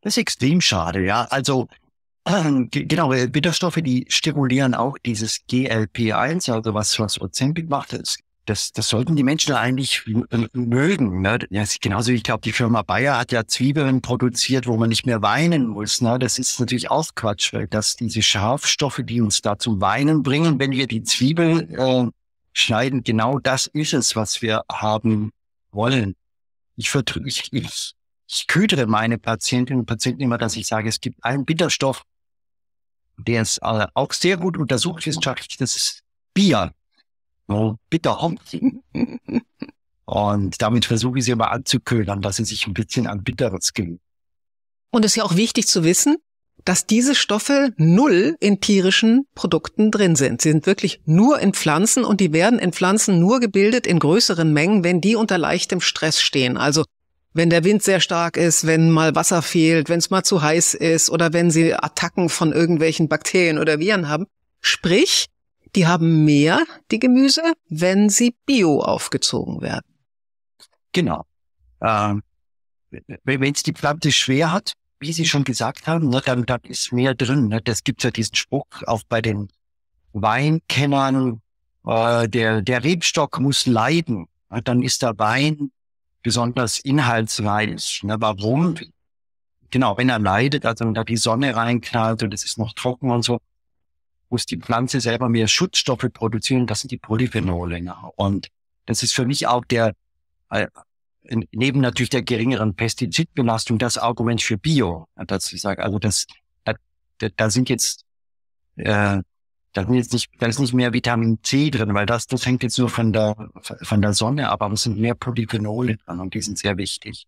Das ist extrem schade, ja. Also Genau, äh, Bitterstoffe, die stimulieren auch dieses GLP1, also was, was Ozempic macht. Es das, das sollten die Menschen eigentlich mögen. Ne? Ja, genauso wie ich glaube, die Firma Bayer hat ja Zwiebeln produziert, wo man nicht mehr weinen muss. Ne? Das ist natürlich auch Quatsch, dass diese Schafstoffe, die uns da zum Weinen bringen, wenn wir die Zwiebel äh, schneiden, genau das ist es, was wir haben wollen. Ich, ich, ich, ich kütere meine Patientinnen und Patienten immer, dass ich sage, es gibt einen Bitterstoff, der ist äh, auch sehr gut untersucht wissenschaftlich, das ist Bier. Bitterhopfen. Und damit versuche ich sie immer anzuködern, dass sie sich ein bisschen an Bitteres gewöhnen. Und es ist ja auch wichtig zu wissen, dass diese Stoffe null in tierischen Produkten drin sind. Sie sind wirklich nur in Pflanzen und die werden in Pflanzen nur gebildet in größeren Mengen, wenn die unter leichtem Stress stehen. Also wenn der Wind sehr stark ist, wenn mal Wasser fehlt, wenn es mal zu heiß ist oder wenn sie Attacken von irgendwelchen Bakterien oder Viren haben. Sprich, die haben mehr, die Gemüse, wenn sie bio aufgezogen werden. Genau. Ähm, wenn es die Pflanze schwer hat, wie Sie schon gesagt haben, ne, dann, dann ist mehr drin. Ne? Das gibt ja diesen Spruch auch bei den Weinkennern, äh, der, der Rebstock muss leiden. Ne? Dann ist der Wein besonders inhaltsreich. Ne? Warum? Genau, wenn er leidet, also wenn da die Sonne reinknallt und es ist noch trocken und so, muss die Pflanze selber mehr Schutzstoffe produzieren. Das sind die Polyphenole. Und das ist für mich auch der, äh, neben natürlich der geringeren Pestizidbelastung, das Argument für Bio, Dass ich sage, Also das, da, da sind jetzt, äh, da sind jetzt nicht, da ist nicht mehr Vitamin C drin, weil das, das hängt jetzt nur von der, von der Sonne aber es sind mehr Polyphenole drin und die sind sehr wichtig.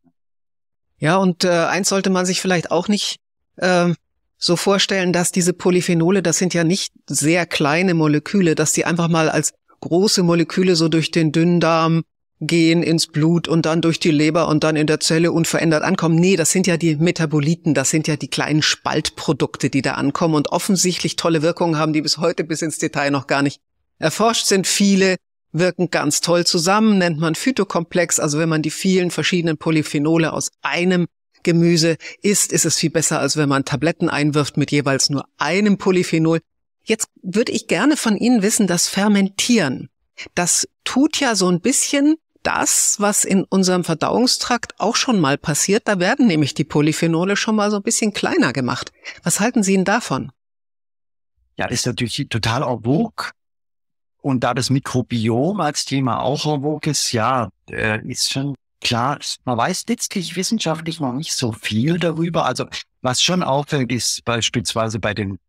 Ja, und äh, eins sollte man sich vielleicht auch nicht äh, so vorstellen, dass diese Polyphenole, das sind ja nicht sehr kleine Moleküle, dass die einfach mal als große Moleküle so durch den Dünndarm gehen ins Blut und dann durch die Leber und dann in der Zelle unverändert ankommen. Nee, das sind ja die Metaboliten, das sind ja die kleinen Spaltprodukte, die da ankommen und offensichtlich tolle Wirkungen haben, die bis heute bis ins Detail noch gar nicht erforscht sind. Viele wirken ganz toll zusammen, nennt man Phytokomplex, also wenn man die vielen verschiedenen Polyphenole aus einem Gemüse isst, ist es viel besser, als wenn man Tabletten einwirft mit jeweils nur einem Polyphenol. Jetzt würde ich gerne von Ihnen wissen, das Fermentieren, das tut ja so ein bisschen das, was in unserem Verdauungstrakt auch schon mal passiert. Da werden nämlich die Polyphenole schon mal so ein bisschen kleiner gemacht. Was halten Sie denn davon? Ja, das ist natürlich total en vogue. Und da das Mikrobiom als Thema auch en vogue ist, ja, äh, ist schon klar, man weiß letztlich wissenschaftlich noch nicht so viel darüber. Also was schon auffällt, ist beispielsweise bei den,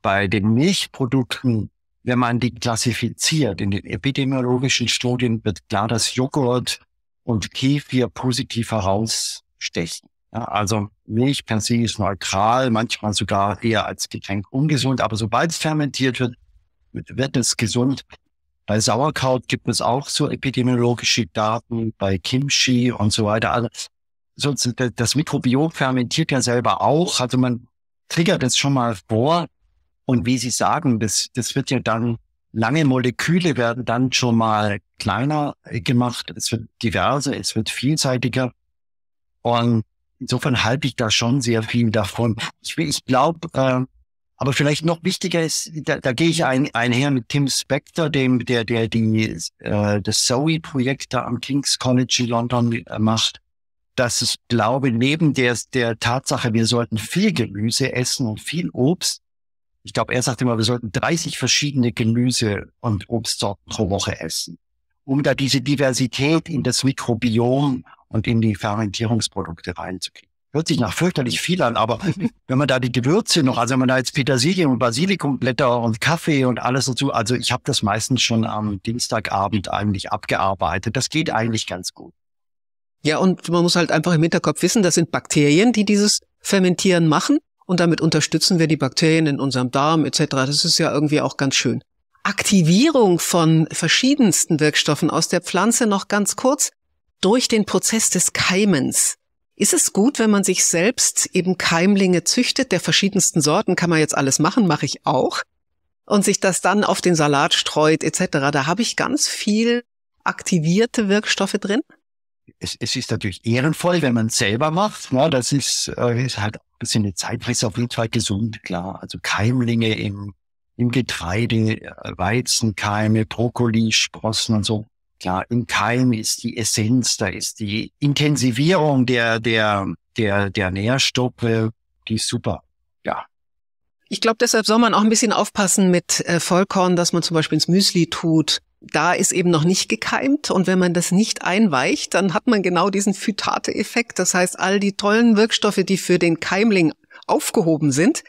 bei den Milchprodukten, wenn man die klassifiziert. In den epidemiologischen Studien wird klar, dass Joghurt und Kefir positiv herausstechen. Ja, also Milch per se ist neutral, manchmal sogar eher als Getränk ungesund, aber sobald es fermentiert wird, wird es gesund. Bei Sauerkraut gibt es auch so epidemiologische Daten, bei Kimchi und so weiter. Also, das Mikrobiom fermentiert ja selber auch. Also man triggert es schon mal vor. Und wie Sie sagen, das, das wird ja dann, lange Moleküle werden dann schon mal kleiner gemacht. Es wird diverser, es wird vielseitiger. Und insofern halte ich da schon sehr viel davon. Ich, ich glaube, äh, aber vielleicht noch wichtiger ist, da, da gehe ich ein, einher mit Tim Spector, dem, der, der die, äh, das Zoe-Projekt da am King's College in London äh, macht, dass ich glaube, neben der, der Tatsache, wir sollten viel Gemüse essen und viel Obst, ich glaube, er sagte immer, wir sollten 30 verschiedene Gemüse und Obstsorten pro Woche essen, um da diese Diversität in das Mikrobiom und in die Fermentierungsprodukte reinzukriegen hört sich nach fürchterlich viel an, aber wenn man da die Gewürze noch, also wenn man da jetzt Petersilie und Basilikumblätter und Kaffee und alles dazu, also ich habe das meistens schon am Dienstagabend eigentlich abgearbeitet. Das geht eigentlich ganz gut. Ja, und man muss halt einfach im Hinterkopf wissen, das sind Bakterien, die dieses Fermentieren machen und damit unterstützen wir die Bakterien in unserem Darm etc. Das ist ja irgendwie auch ganz schön. Aktivierung von verschiedensten Wirkstoffen aus der Pflanze noch ganz kurz durch den Prozess des Keimens. Ist es gut, wenn man sich selbst eben Keimlinge züchtet, der verschiedensten Sorten, kann man jetzt alles machen, mache ich auch, und sich das dann auf den Salat streut etc. Da habe ich ganz viel aktivierte Wirkstoffe drin. Es, es ist natürlich ehrenvoll, wenn man es selber macht. Ja, ne? das ist, äh, ist halt ein bisschen eine Zeitfrist auf jeden Fall gesund, klar. Also Keimlinge im, im Getreide, äh, Weizenkeime, Brokkoli, Sprossen und so Klar, im Keim ist die Essenz, da ist die Intensivierung der, der, der, der Nährstoffe, die ist super. Ja, ich glaube, deshalb soll man auch ein bisschen aufpassen mit äh, Vollkorn, dass man zum Beispiel ins Müsli tut. Da ist eben noch nicht gekeimt und wenn man das nicht einweicht, dann hat man genau diesen Phytate-Effekt. Das heißt, all die tollen Wirkstoffe, die für den Keimling aufgehoben sind,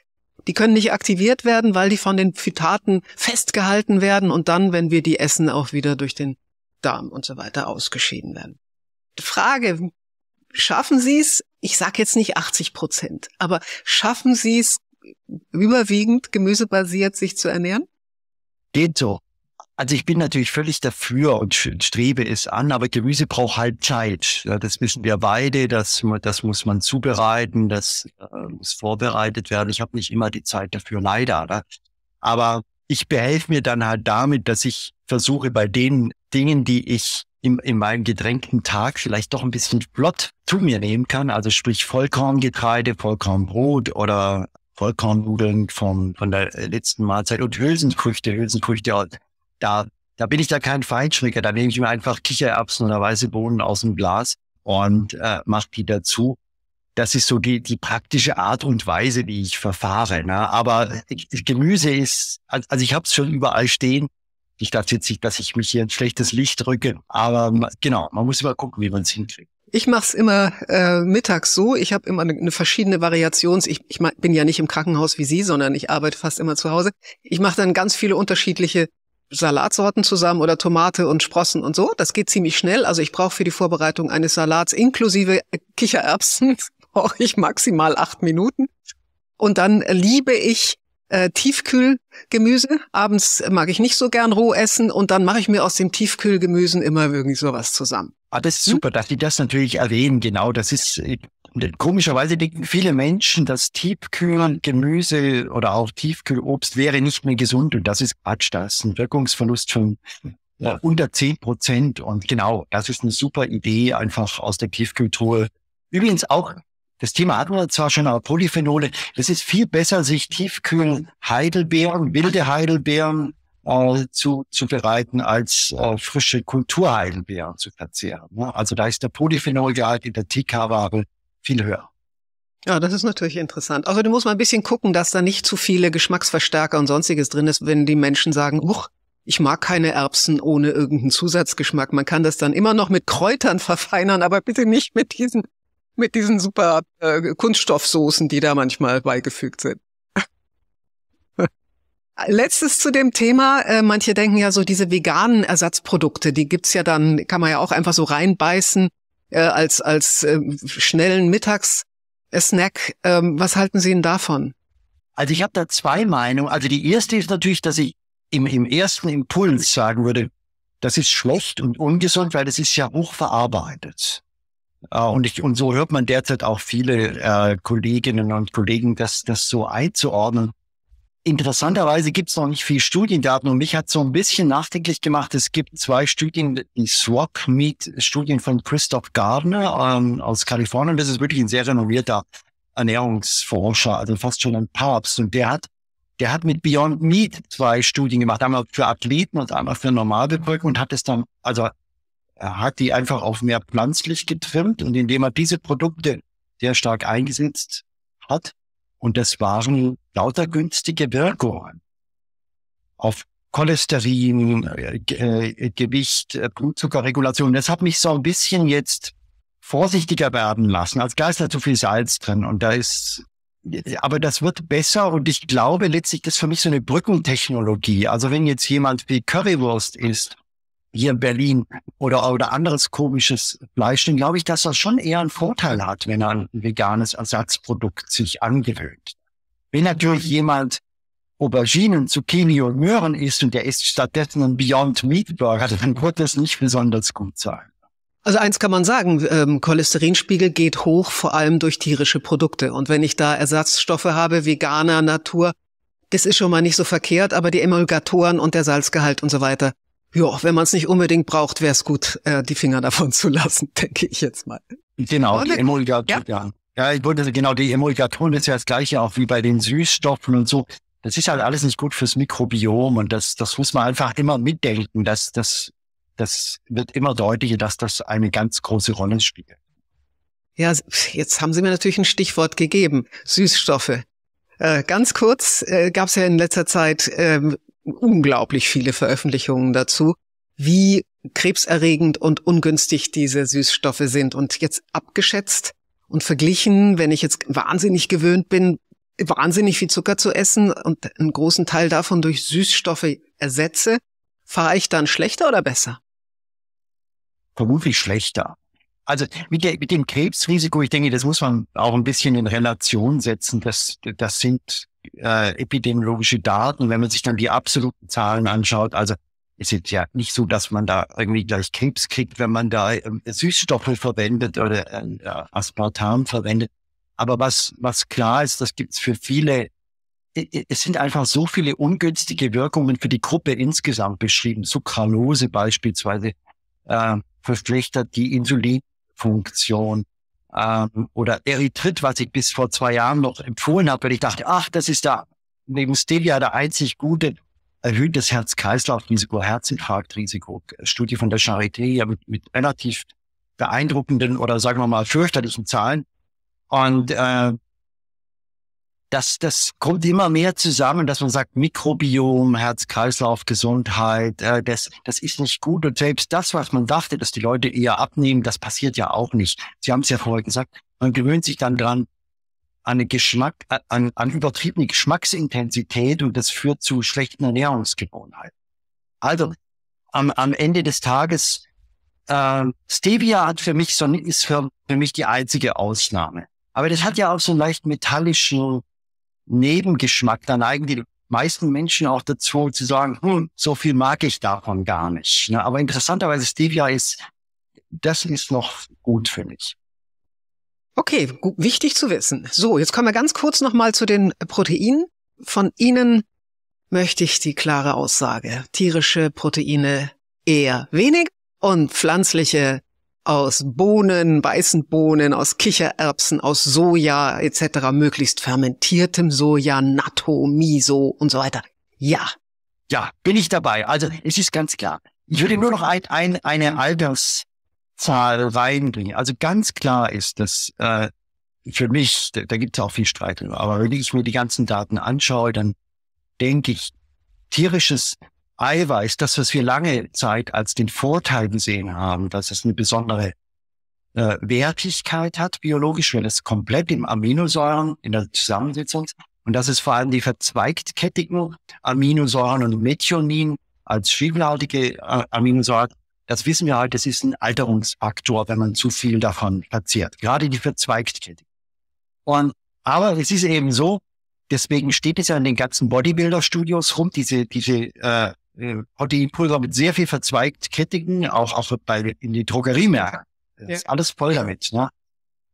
die können nicht aktiviert werden, weil die von den Phytaten festgehalten werden und dann, wenn wir die essen, auch wieder durch den Darm und so weiter ausgeschieden werden. Frage, schaffen Sie es, ich sage jetzt nicht 80 Prozent, aber schaffen Sie es überwiegend gemüsebasiert sich zu ernähren? Geht so. Also ich bin natürlich völlig dafür und strebe es an, aber Gemüse braucht halt Zeit. Ja, das wissen wir beide, das, das muss man zubereiten, das äh, muss vorbereitet werden. Ich habe nicht immer die Zeit dafür, leider. Ne? Aber ich behelfe mir dann halt damit, dass ich versuche bei den Dingen, die ich im, in meinem gedrängten Tag vielleicht doch ein bisschen flott zu mir nehmen kann, also sprich Vollkorngetreide, Vollkornbrot oder Vollkornnudeln von, von der letzten Mahlzeit und Hülsenfrüchte, Hülsenfrüchte, da, da bin ich da kein Feinschmecker, da nehme ich mir einfach Kichererbsen oder weiße Bohnen aus dem Glas und äh, mache die dazu das ist so die, die praktische Art und Weise, wie ich verfahre. Ne? Aber Gemüse ist, also ich habe es schon überall stehen. Ich dachte jetzt nicht, dass ich mich hier ein schlechtes Licht drücke. Aber genau, man muss immer gucken, wie man es hinkriegt. Ich mache es immer äh, mittags so. Ich habe immer eine, eine verschiedene Variation. Ich, ich bin ja nicht im Krankenhaus wie Sie, sondern ich arbeite fast immer zu Hause. Ich mache dann ganz viele unterschiedliche Salatsorten zusammen oder Tomate und Sprossen und so. Das geht ziemlich schnell. Also ich brauche für die Vorbereitung eines Salats inklusive Kichererbsen brauche ich maximal acht Minuten. Und dann liebe ich äh, Tiefkühlgemüse. Abends mag ich nicht so gern roh essen und dann mache ich mir aus dem Tiefkühlgemüsen immer irgendwie sowas zusammen. Ah, das ist super, dass Sie das natürlich erwähnen. Genau, das ist äh, komischerweise denken viele Menschen, dass Tiefkühlgemüse oder auch Tiefkühlobst wäre nicht mehr gesund und das ist Quatsch. Das ist ein Wirkungsverlust von ja. Äh, unter zehn Prozent und genau, das ist eine super Idee, einfach aus der Tiefkühltruhe. Übrigens auch das Thema hatten wir zwar schon, aber Polyphenole, es ist viel besser, sich tiefkühlen Heidelbeeren, wilde Heidelbeeren äh, zu, zu bereiten, als äh, frische Kulturheidelbeeren zu verzehren. Ne? Also da ist der Polyphenolgehalt in der TK-Ware viel höher. Ja, das ist natürlich interessant. Also du musst mal ein bisschen gucken, dass da nicht zu viele Geschmacksverstärker und sonstiges drin ist, wenn die Menschen sagen, uch, ich mag keine Erbsen ohne irgendeinen Zusatzgeschmack. Man kann das dann immer noch mit Kräutern verfeinern, aber bitte nicht mit diesen mit diesen super äh, Kunststoffsoßen, die da manchmal beigefügt sind. Letztes zu dem Thema. Äh, manche denken ja so, diese veganen Ersatzprodukte, die gibt's ja dann, kann man ja auch einfach so reinbeißen äh, als, als äh, schnellen Mittagssnack. Ähm, was halten Sie denn davon? Also ich habe da zwei Meinungen. Also die erste ist natürlich, dass ich im, im ersten Impuls sagen würde, das ist schlecht und ungesund, weil das ist ja hochverarbeitet. Äh, und, ich, und so hört man derzeit auch viele äh, Kolleginnen und Kollegen, das, das so einzuordnen. Interessanterweise gibt es noch nicht viel Studiendaten und mich hat so ein bisschen nachdenklich gemacht. Es gibt zwei Studien, die Swap Meet Studien von Christoph Gardner ähm, aus Kalifornien. Das ist wirklich ein sehr renovierter Ernährungsforscher, also fast schon ein Papst. Und der hat, der hat mit Beyond Meat zwei Studien gemacht, einmal für Athleten und einmal für Normalbevölkerung und hat es dann, also er äh, hat die einfach auf mehr pflanzlich getrimmt und indem er diese Produkte sehr stark eingesetzt hat, und das waren lauter günstige Wirkungen auf Cholesterin, äh, äh, Gewicht, Blutzuckerregulation. Das hat mich so ein bisschen jetzt vorsichtiger werden lassen. Als Geist hat zu viel Salz drin und da ist aber das wird besser und ich glaube letztlich, das ist für mich so eine Brückentechnologie. Also wenn jetzt jemand wie Currywurst isst hier in Berlin oder, oder anderes komisches Fleisch, dann glaube ich, dass das schon eher einen Vorteil hat, wenn er ein veganes Ersatzprodukt sich angewöhnt. Wenn natürlich jemand Auberginen, Zucchini und Möhren isst und der isst stattdessen einen Beyond Meat Burger, dann wird das nicht besonders gut sein. Also eins kann man sagen, ähm, Cholesterinspiegel geht hoch, vor allem durch tierische Produkte. Und wenn ich da Ersatzstoffe habe, veganer Natur, das ist schon mal nicht so verkehrt, aber die Emulgatoren und der Salzgehalt und so weiter, ja, wenn man es nicht unbedingt braucht, wäre es gut, äh, die Finger davon zu lassen, denke ich jetzt mal. Genau, Wolle? die ne- Emulgatoren. Ja. ja. ich wollte genau, die Emulgatoren ist ja das gleiche auch wie bei den Süßstoffen und so. Das ist halt alles nicht gut fürs Mikrobiom und das, das muss man einfach immer mitdenken. Das, das, das wird immer deutlicher, dass das eine ganz große Rolle spielt. Ja, jetzt haben Sie mir natürlich ein Stichwort gegeben, Süßstoffe. Äh, ganz kurz äh, gab es ja in letzter Zeit ähm, unglaublich viele Veröffentlichungen dazu, wie krebserregend und ungünstig diese Süßstoffe sind. Und jetzt abgeschätzt und verglichen, wenn ich jetzt wahnsinnig gewöhnt bin, wahnsinnig viel Zucker zu essen und einen großen Teil davon durch Süßstoffe ersetze, fahre ich dann schlechter oder besser? Vermutlich schlechter. Also mit, der, mit dem Krebsrisiko, ich denke, das muss man auch ein bisschen in Relation setzen. Das, das sind äh, epidemiologische Daten, wenn man sich dann die absoluten Zahlen anschaut, also es ist ja nicht so, dass man da irgendwie gleich Krebs kriegt, wenn man da äh, Süßstoffe verwendet oder äh, äh, Aspartam verwendet. Aber was, was klar ist, das gibt's für viele, es sind einfach so viele ungünstige Wirkungen für die Gruppe insgesamt beschrieben. Sucralose beispielsweise äh, verschlechtert die Insulinfunktion ähm, oder Erythrit, was ich bis vor zwei Jahren noch empfohlen habe, weil ich dachte, ach, das ist da neben Stevia der einzig gute erhöhtes Herz-Kreislauf-Risiko, Herzinfarkt-Risiko. Studie von der Charité ja mit, mit relativ beeindruckenden oder sagen wir mal fürchterlichen Zahlen. Und äh, das, das kommt immer mehr zusammen, dass man sagt, Mikrobiom, Herz-Kreislauf, Gesundheit, äh, das, das ist nicht gut. Und selbst das, was man dachte, dass die Leute eher abnehmen, das passiert ja auch nicht. Sie haben es ja vorher gesagt, man gewöhnt sich dann dran an, eine Geschmack, äh, an, an übertriebene Geschmacksintensität und das führt zu schlechten Ernährungsgewohnheiten. Also am, am Ende des Tages, äh, Stevia hat für mich so, ist für, für mich die einzige Ausnahme. Aber das hat ja auch so einen leicht metallischen Nebengeschmack, dann neigen die meisten Menschen auch dazu zu sagen, hm, so viel mag ich davon gar nicht. Ne? Aber interessanterweise Stevia ist, das ist noch gut für mich. Okay, gut, wichtig zu wissen. So, jetzt kommen wir ganz kurz nochmal zu den Proteinen. Von Ihnen möchte ich die klare Aussage. Tierische Proteine eher wenig und pflanzliche aus Bohnen, weißen Bohnen, aus Kichererbsen, aus Soja etc., möglichst fermentiertem Soja, Natto, Miso und so weiter. Ja. Ja, bin ich dabei. Also es ist ganz klar. Ich würde nur noch ein, ein, eine Alterszahl reinbringen. Also ganz klar ist, dass äh, für mich, da, da gibt es auch viel Streit drüber, aber wenn ich mir die ganzen Daten anschaue, dann denke ich, tierisches Eiweiß, das, was wir lange Zeit als den Vorteil gesehen haben, dass es eine besondere äh, Wertigkeit hat, biologisch, wenn es komplett im Aminosäuren, in der Zusammensetzung, und das ist vor allem die verzweigtkettigen Aminosäuren und Methionin als schwefelhaltige äh, Aminosäuren, das wissen wir halt, das ist ein Alterungsfaktor, wenn man zu viel davon platziert. Gerade die verzweigtkettigen. Und, aber es ist eben so, deswegen steht es ja in den ganzen Bodybuilder-Studios rum, diese, diese äh, äh, Otti Pulver mit sehr viel verzweigt Kritiken, auch, auch bei, in die Drogeriemärkten. Das ja. ist alles voll damit, ne?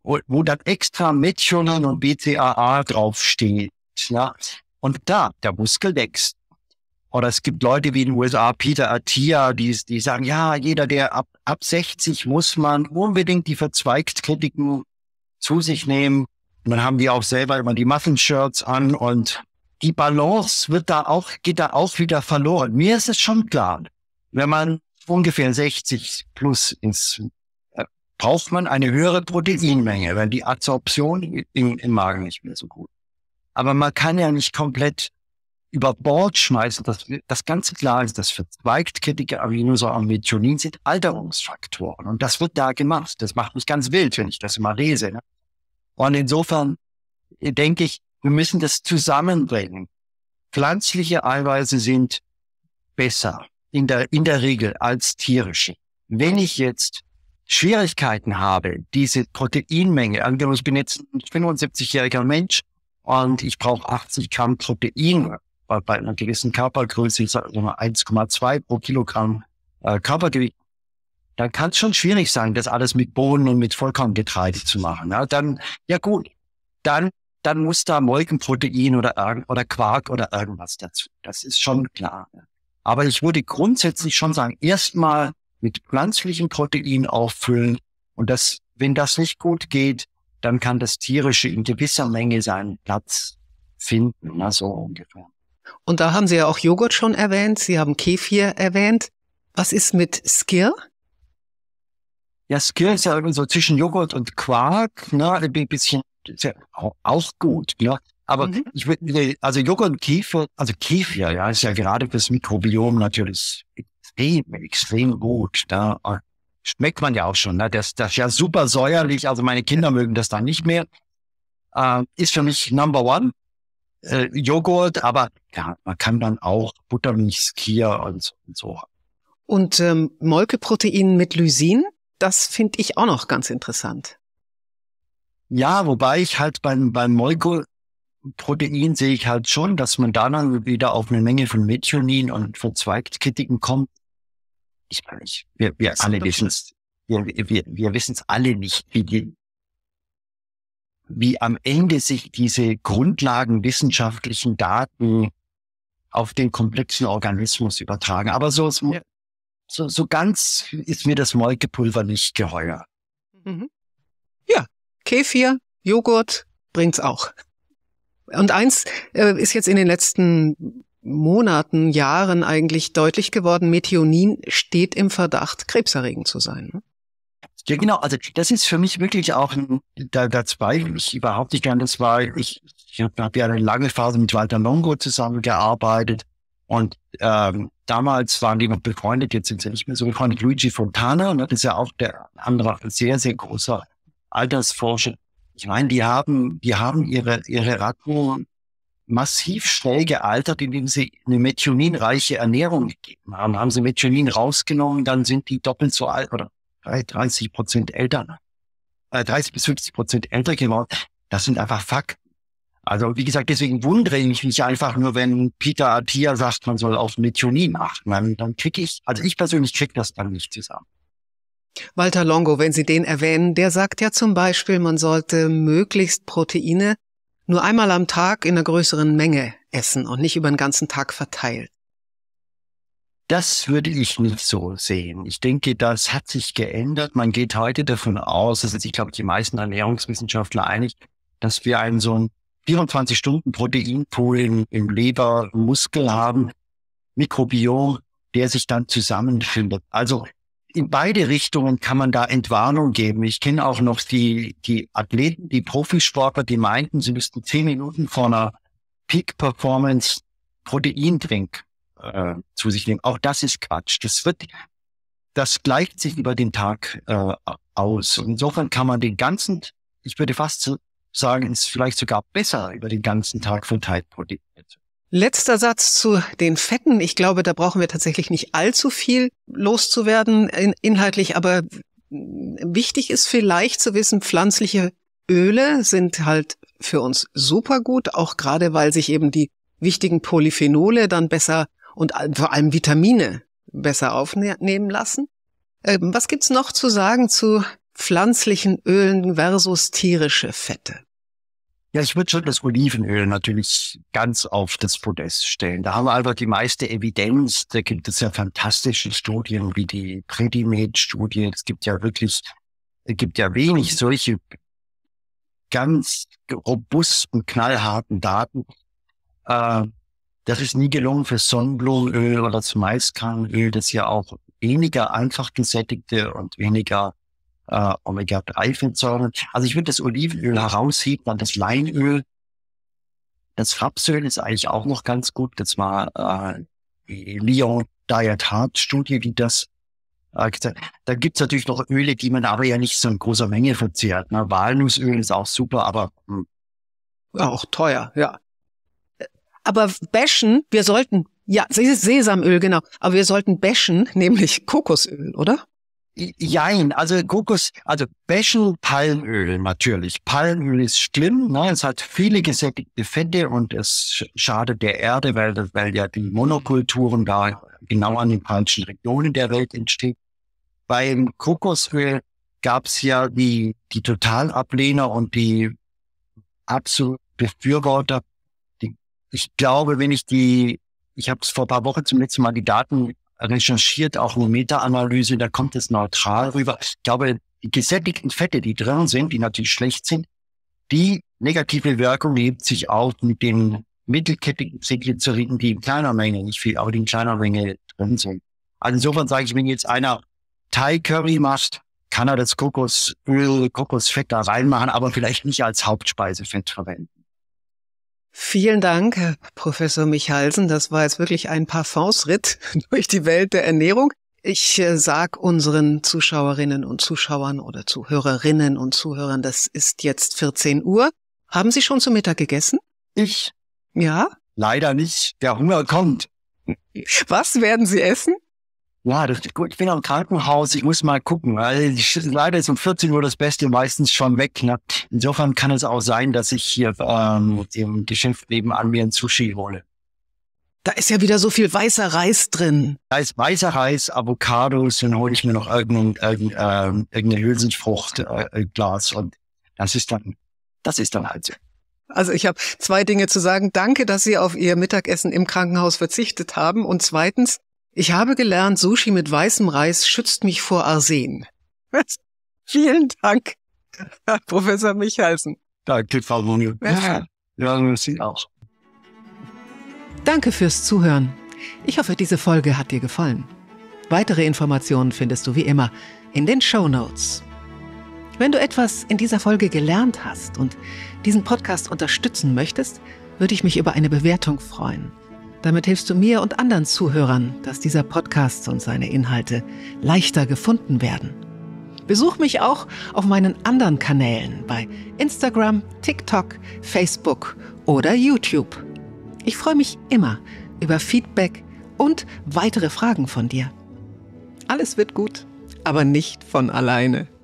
Wo, wo dann extra Methionin und BCAA draufsteht, ne? Und da, der Muskel wächst. Oder es gibt Leute wie in den USA, Peter Attia, die, die sagen, ja, jeder, der ab, ab 60 muss man unbedingt die verzweigt Kritiken zu sich nehmen. Und dann haben die auch selber immer die Muffin-Shirts an und die Balance wird da auch, geht da auch wieder verloren. Mir ist es schon klar, wenn man ungefähr 60 plus ist, äh, braucht man eine höhere Proteinmenge, weil die Absorption im, im Magen nicht mehr so gut. Aber man kann ja nicht komplett über Bord schmeißen, dass das ganze klar ist, dass verzweigt kritische Aminosäuren mit Methionin sind Alterungsfaktoren. Und das wird da gemacht. Das macht mich ganz wild, wenn ich das immer lese. Ne? Und insofern äh, denke ich, wir müssen das zusammenbringen. Pflanzliche Eiweiße sind besser in der, in der Regel als tierische. Wenn ich jetzt Schwierigkeiten habe, diese Proteinmenge, angenommen also ich bin jetzt ein 75-jähriger Mensch und ich brauche 80 Gramm Protein bei, bei einer gewissen Körpergröße, ich sage mal 1,2 pro Kilogramm äh, Körpergewicht, dann kann es schon schwierig sein, das alles mit Bohnen und mit Vollkorngetreide zu machen. Ja, dann, ja gut, dann dann muss da Molkenprotein oder, oder Quark oder irgendwas dazu. Das ist schon klar. Aber ich würde grundsätzlich schon sagen, erstmal mit pflanzlichen Protein auffüllen. Und das, wenn das nicht gut geht, dann kann das tierische in gewisser Menge seinen Platz finden. Na, so ungefähr. Und da haben Sie ja auch Joghurt schon erwähnt. Sie haben Kefir erwähnt. Was ist mit Skir? Ja, Skill ist ja irgendwie so zwischen Joghurt und Quark, ne? Also ein bisschen, ist ja auch gut, ja. Ne? Aber mhm. ich würde, also Joghurt und Kefir, also Kefir, ja, ist ja gerade fürs Mikrobiom natürlich extrem, extrem gut. Da ne? Ah, schmeckt man ja auch schon, ne? Das, das ist ja super säuerlich. Also meine Kinder mögen das dann nicht mehr. Äh, ist für mich Number One. Äh, Joghurt, aber ja, man kann dann auch Buttermilch, Skier und so. Und, so. und ähm, Molkeprotein mit Lysin, das finde ich auch noch ganz interessant. Ja, wobei ich halt beim, beim Molkoprotein sehe ich halt schon, dass man da dann wieder auf eine Menge von Methionin und Verzweigtkritiken kommt. Ich meine, ich, wir, wir alle wissen es. Wir, wir, wir wissen es alle nicht, wie die, wie am Ende sich diese Grundlagen wissenschaftlichen Daten auf den komplexen Organismus übertragen. Aber so, so ja. So, so ganz ist mir das Molkepulver nicht geheuer. Mhm. Ja, Kefir, Joghurt bringt's auch. Und eins äh, ist jetzt in den letzten Monaten, Jahren eigentlich deutlich geworden, Methionin steht im Verdacht, krebserregend zu sein. Ne? Ja, genau. Also das ist für mich wirklich auch ein, da, da zweifle ich überhaupt nicht gerne, Das war, ich, ich habe hab ja eine lange Phase mit Walter Longo zusammengearbeitet und ähm, Damals waren die noch befreundet, jetzt sind sie nicht mehr so befreundet. Luigi Fontana, ne, das ist ja auch der andere sehr, sehr großer Altersforscher. Ich meine, die haben, die haben ihre, ihre Ratten massiv schnell gealtert, indem sie eine methioninreiche Ernährung gegeben haben. Haben sie Methionin rausgenommen, dann sind die doppelt so alt oder 30 Prozent älter, äh, 30 bis 50 Prozent älter geworden. Das sind einfach Fakten. Also wie gesagt, deswegen wundere ich mich einfach nur, wenn Peter Attia sagt, man soll auf Methionin achten. Dann, dann kriege ich, also ich persönlich kriege das dann nicht zusammen. Walter Longo, wenn Sie den erwähnen, der sagt ja zum Beispiel, man sollte möglichst Proteine nur einmal am Tag in einer größeren Menge essen und nicht über den ganzen Tag verteilt. Das würde ich nicht so sehen. Ich denke, das hat sich geändert. Man geht heute davon aus, das sind sich, glaube ich, die meisten Ernährungswissenschaftler einig, dass wir einen so einen 24 Stunden Proteinpool im, im Leber, Muskel haben, Mikrobiom, der sich dann zusammenfindet. Also in beide Richtungen kann man da Entwarnung geben. Ich kenne auch noch die, die Athleten, die Profisportler, die meinten, sie müssten zehn Minuten vor einer Peak Performance Proteindrink äh, zu sich nehmen. Auch das ist Quatsch. Das wird, das gleicht sich über den Tag äh, aus. Und insofern kann man den ganzen, ich würde fast sagen, ist vielleicht sogar besser über den ganzen Tag verteilt Proteine. Letzter Satz zu den Fetten. Ich glaube, da brauchen wir tatsächlich nicht allzu viel loszuwerden inhaltlich, aber wichtig ist vielleicht zu wissen, pflanzliche Öle sind halt für uns super gut, auch gerade weil sich eben die wichtigen Polyphenole dann besser und vor allem Vitamine besser aufnehmen lassen. Ähm, was gibt's noch zu sagen zu pflanzlichen Ölen versus tierische Fette? Ja, ich würde schon das Olivenöl natürlich ganz auf das Podest stellen. Da haben wir einfach die meiste Evidenz. Da gibt es ja fantastische Studien wie die Predimed-Studie. Es gibt ja wirklich, es gibt ja wenig solche ganz robusten, knallharten Daten. Äh, das ist nie gelungen für Sonnenblumenöl oder zum Maiskernöl, das ja auch weniger einfach gesättigte und weniger äh, Omega-3-Fettsäuren. Also ich würde das Olivenöl heraushieben, dann das Leinöl. Das Rapsöl ist eigentlich auch noch ganz gut. Das war äh, die Lyon Diet Heart Studie, die das äh, da gibt's natürlich noch Öle, die man aber ja nicht so in großer Menge verzehrt. Ne? Walnussöl ist auch super, aber mh. Hm. auch teuer, ja. Aber bashen, wir sollten ja, Sesamöl, genau. Aber wir sollten bashen, nämlich Kokosöl, oder? Jein, also Kokos, also Bäschen Palmöl natürlich. Palmöl ist schlimm, ne? es hat viele gesättigte Fette und es schadet der Erde, weil, weil ja die Monokulturen da genau an den falschen Regionen der Welt entstehen. Beim Kokosöl gab es ja die, die Totalablehner und die absolut Befürworter. Die, ich glaube, wenn ich die, ich habe es vor paar Wochen zum letzten Mal die Daten recherchiert, auch eine Meta-Analyse, da kommt es neutral rüber. Ich glaube, die gesättigten Fette, die drin sind, die natürlich schlecht sind, die negative Wirkung hebt sich auch mit den mittelkettigen Triglyceriden, die in kleiner Menge, nicht viel, aber in kleiner Menge drin sind. Also insofern sage ich, wenn jetzt einer Thai Curry macht, kann er das Kokosöl, Kokosfett da reinmachen, aber vielleicht nicht als Hauptspeisefett verwenden. Vielen Dank, Herr Professor Michalsen. Das war jetzt wirklich ein Parfumsritt durch die Welt der Ernährung. Ich äh, sag unseren Zuschauerinnen und Zuschauern oder Zuhörerinnen und Zuhörern, das ist jetzt 14 Uhr. Haben Sie schon zu Mittag gegessen? Ich? Ja? Leider nicht. Der Hunger kommt. Was werden Sie essen? Ja, das ist gut. Ich bin am Krankenhaus. Ich muss mal gucken. Also, leider ist um 14 Uhr das Beste meistens schon weg. Ne? Insofern kann es auch sein, dass ich hier ähm, dem Geschäft an mir ein Sushi hole. Da ist ja wieder so viel weißer Reis drin. Da ist weißer Reis, Avocados, dann hole ich mir noch irgendein, irgendein, ähm, irgendeine Hülsenfrucht, äh, äh, Glas und das ist dann, das ist dann halt so. Also ich habe zwei Dinge zu sagen. Danke, dass Sie auf Ihr Mittagessen im Krankenhaus verzichtet haben. Und zweitens, ich habe gelernt, Sushi mit weißem Reis schützt mich vor Arsen. Was? Vielen Dank, Herr Professor Michalsen. Danke, Frau Munge. Ja, ja Sie auch. Danke fürs Zuhören. Ich hoffe, diese Folge hat dir gefallen. Weitere Informationen findest du wie immer in den Show Notes. Wenn du etwas in dieser Folge gelernt hast und diesen Podcast unterstützen möchtest, würde ich mich über eine Bewertung freuen. Damit hilfst du mir und anderen Zuhörern, dass dieser Podcast und seine Inhalte leichter gefunden werden. Besuch mich auch auf meinen anderen Kanälen bei Instagram, TikTok, Facebook oder YouTube. Ich freue mich immer über Feedback und weitere Fragen von dir. Alles wird gut, aber nicht von alleine.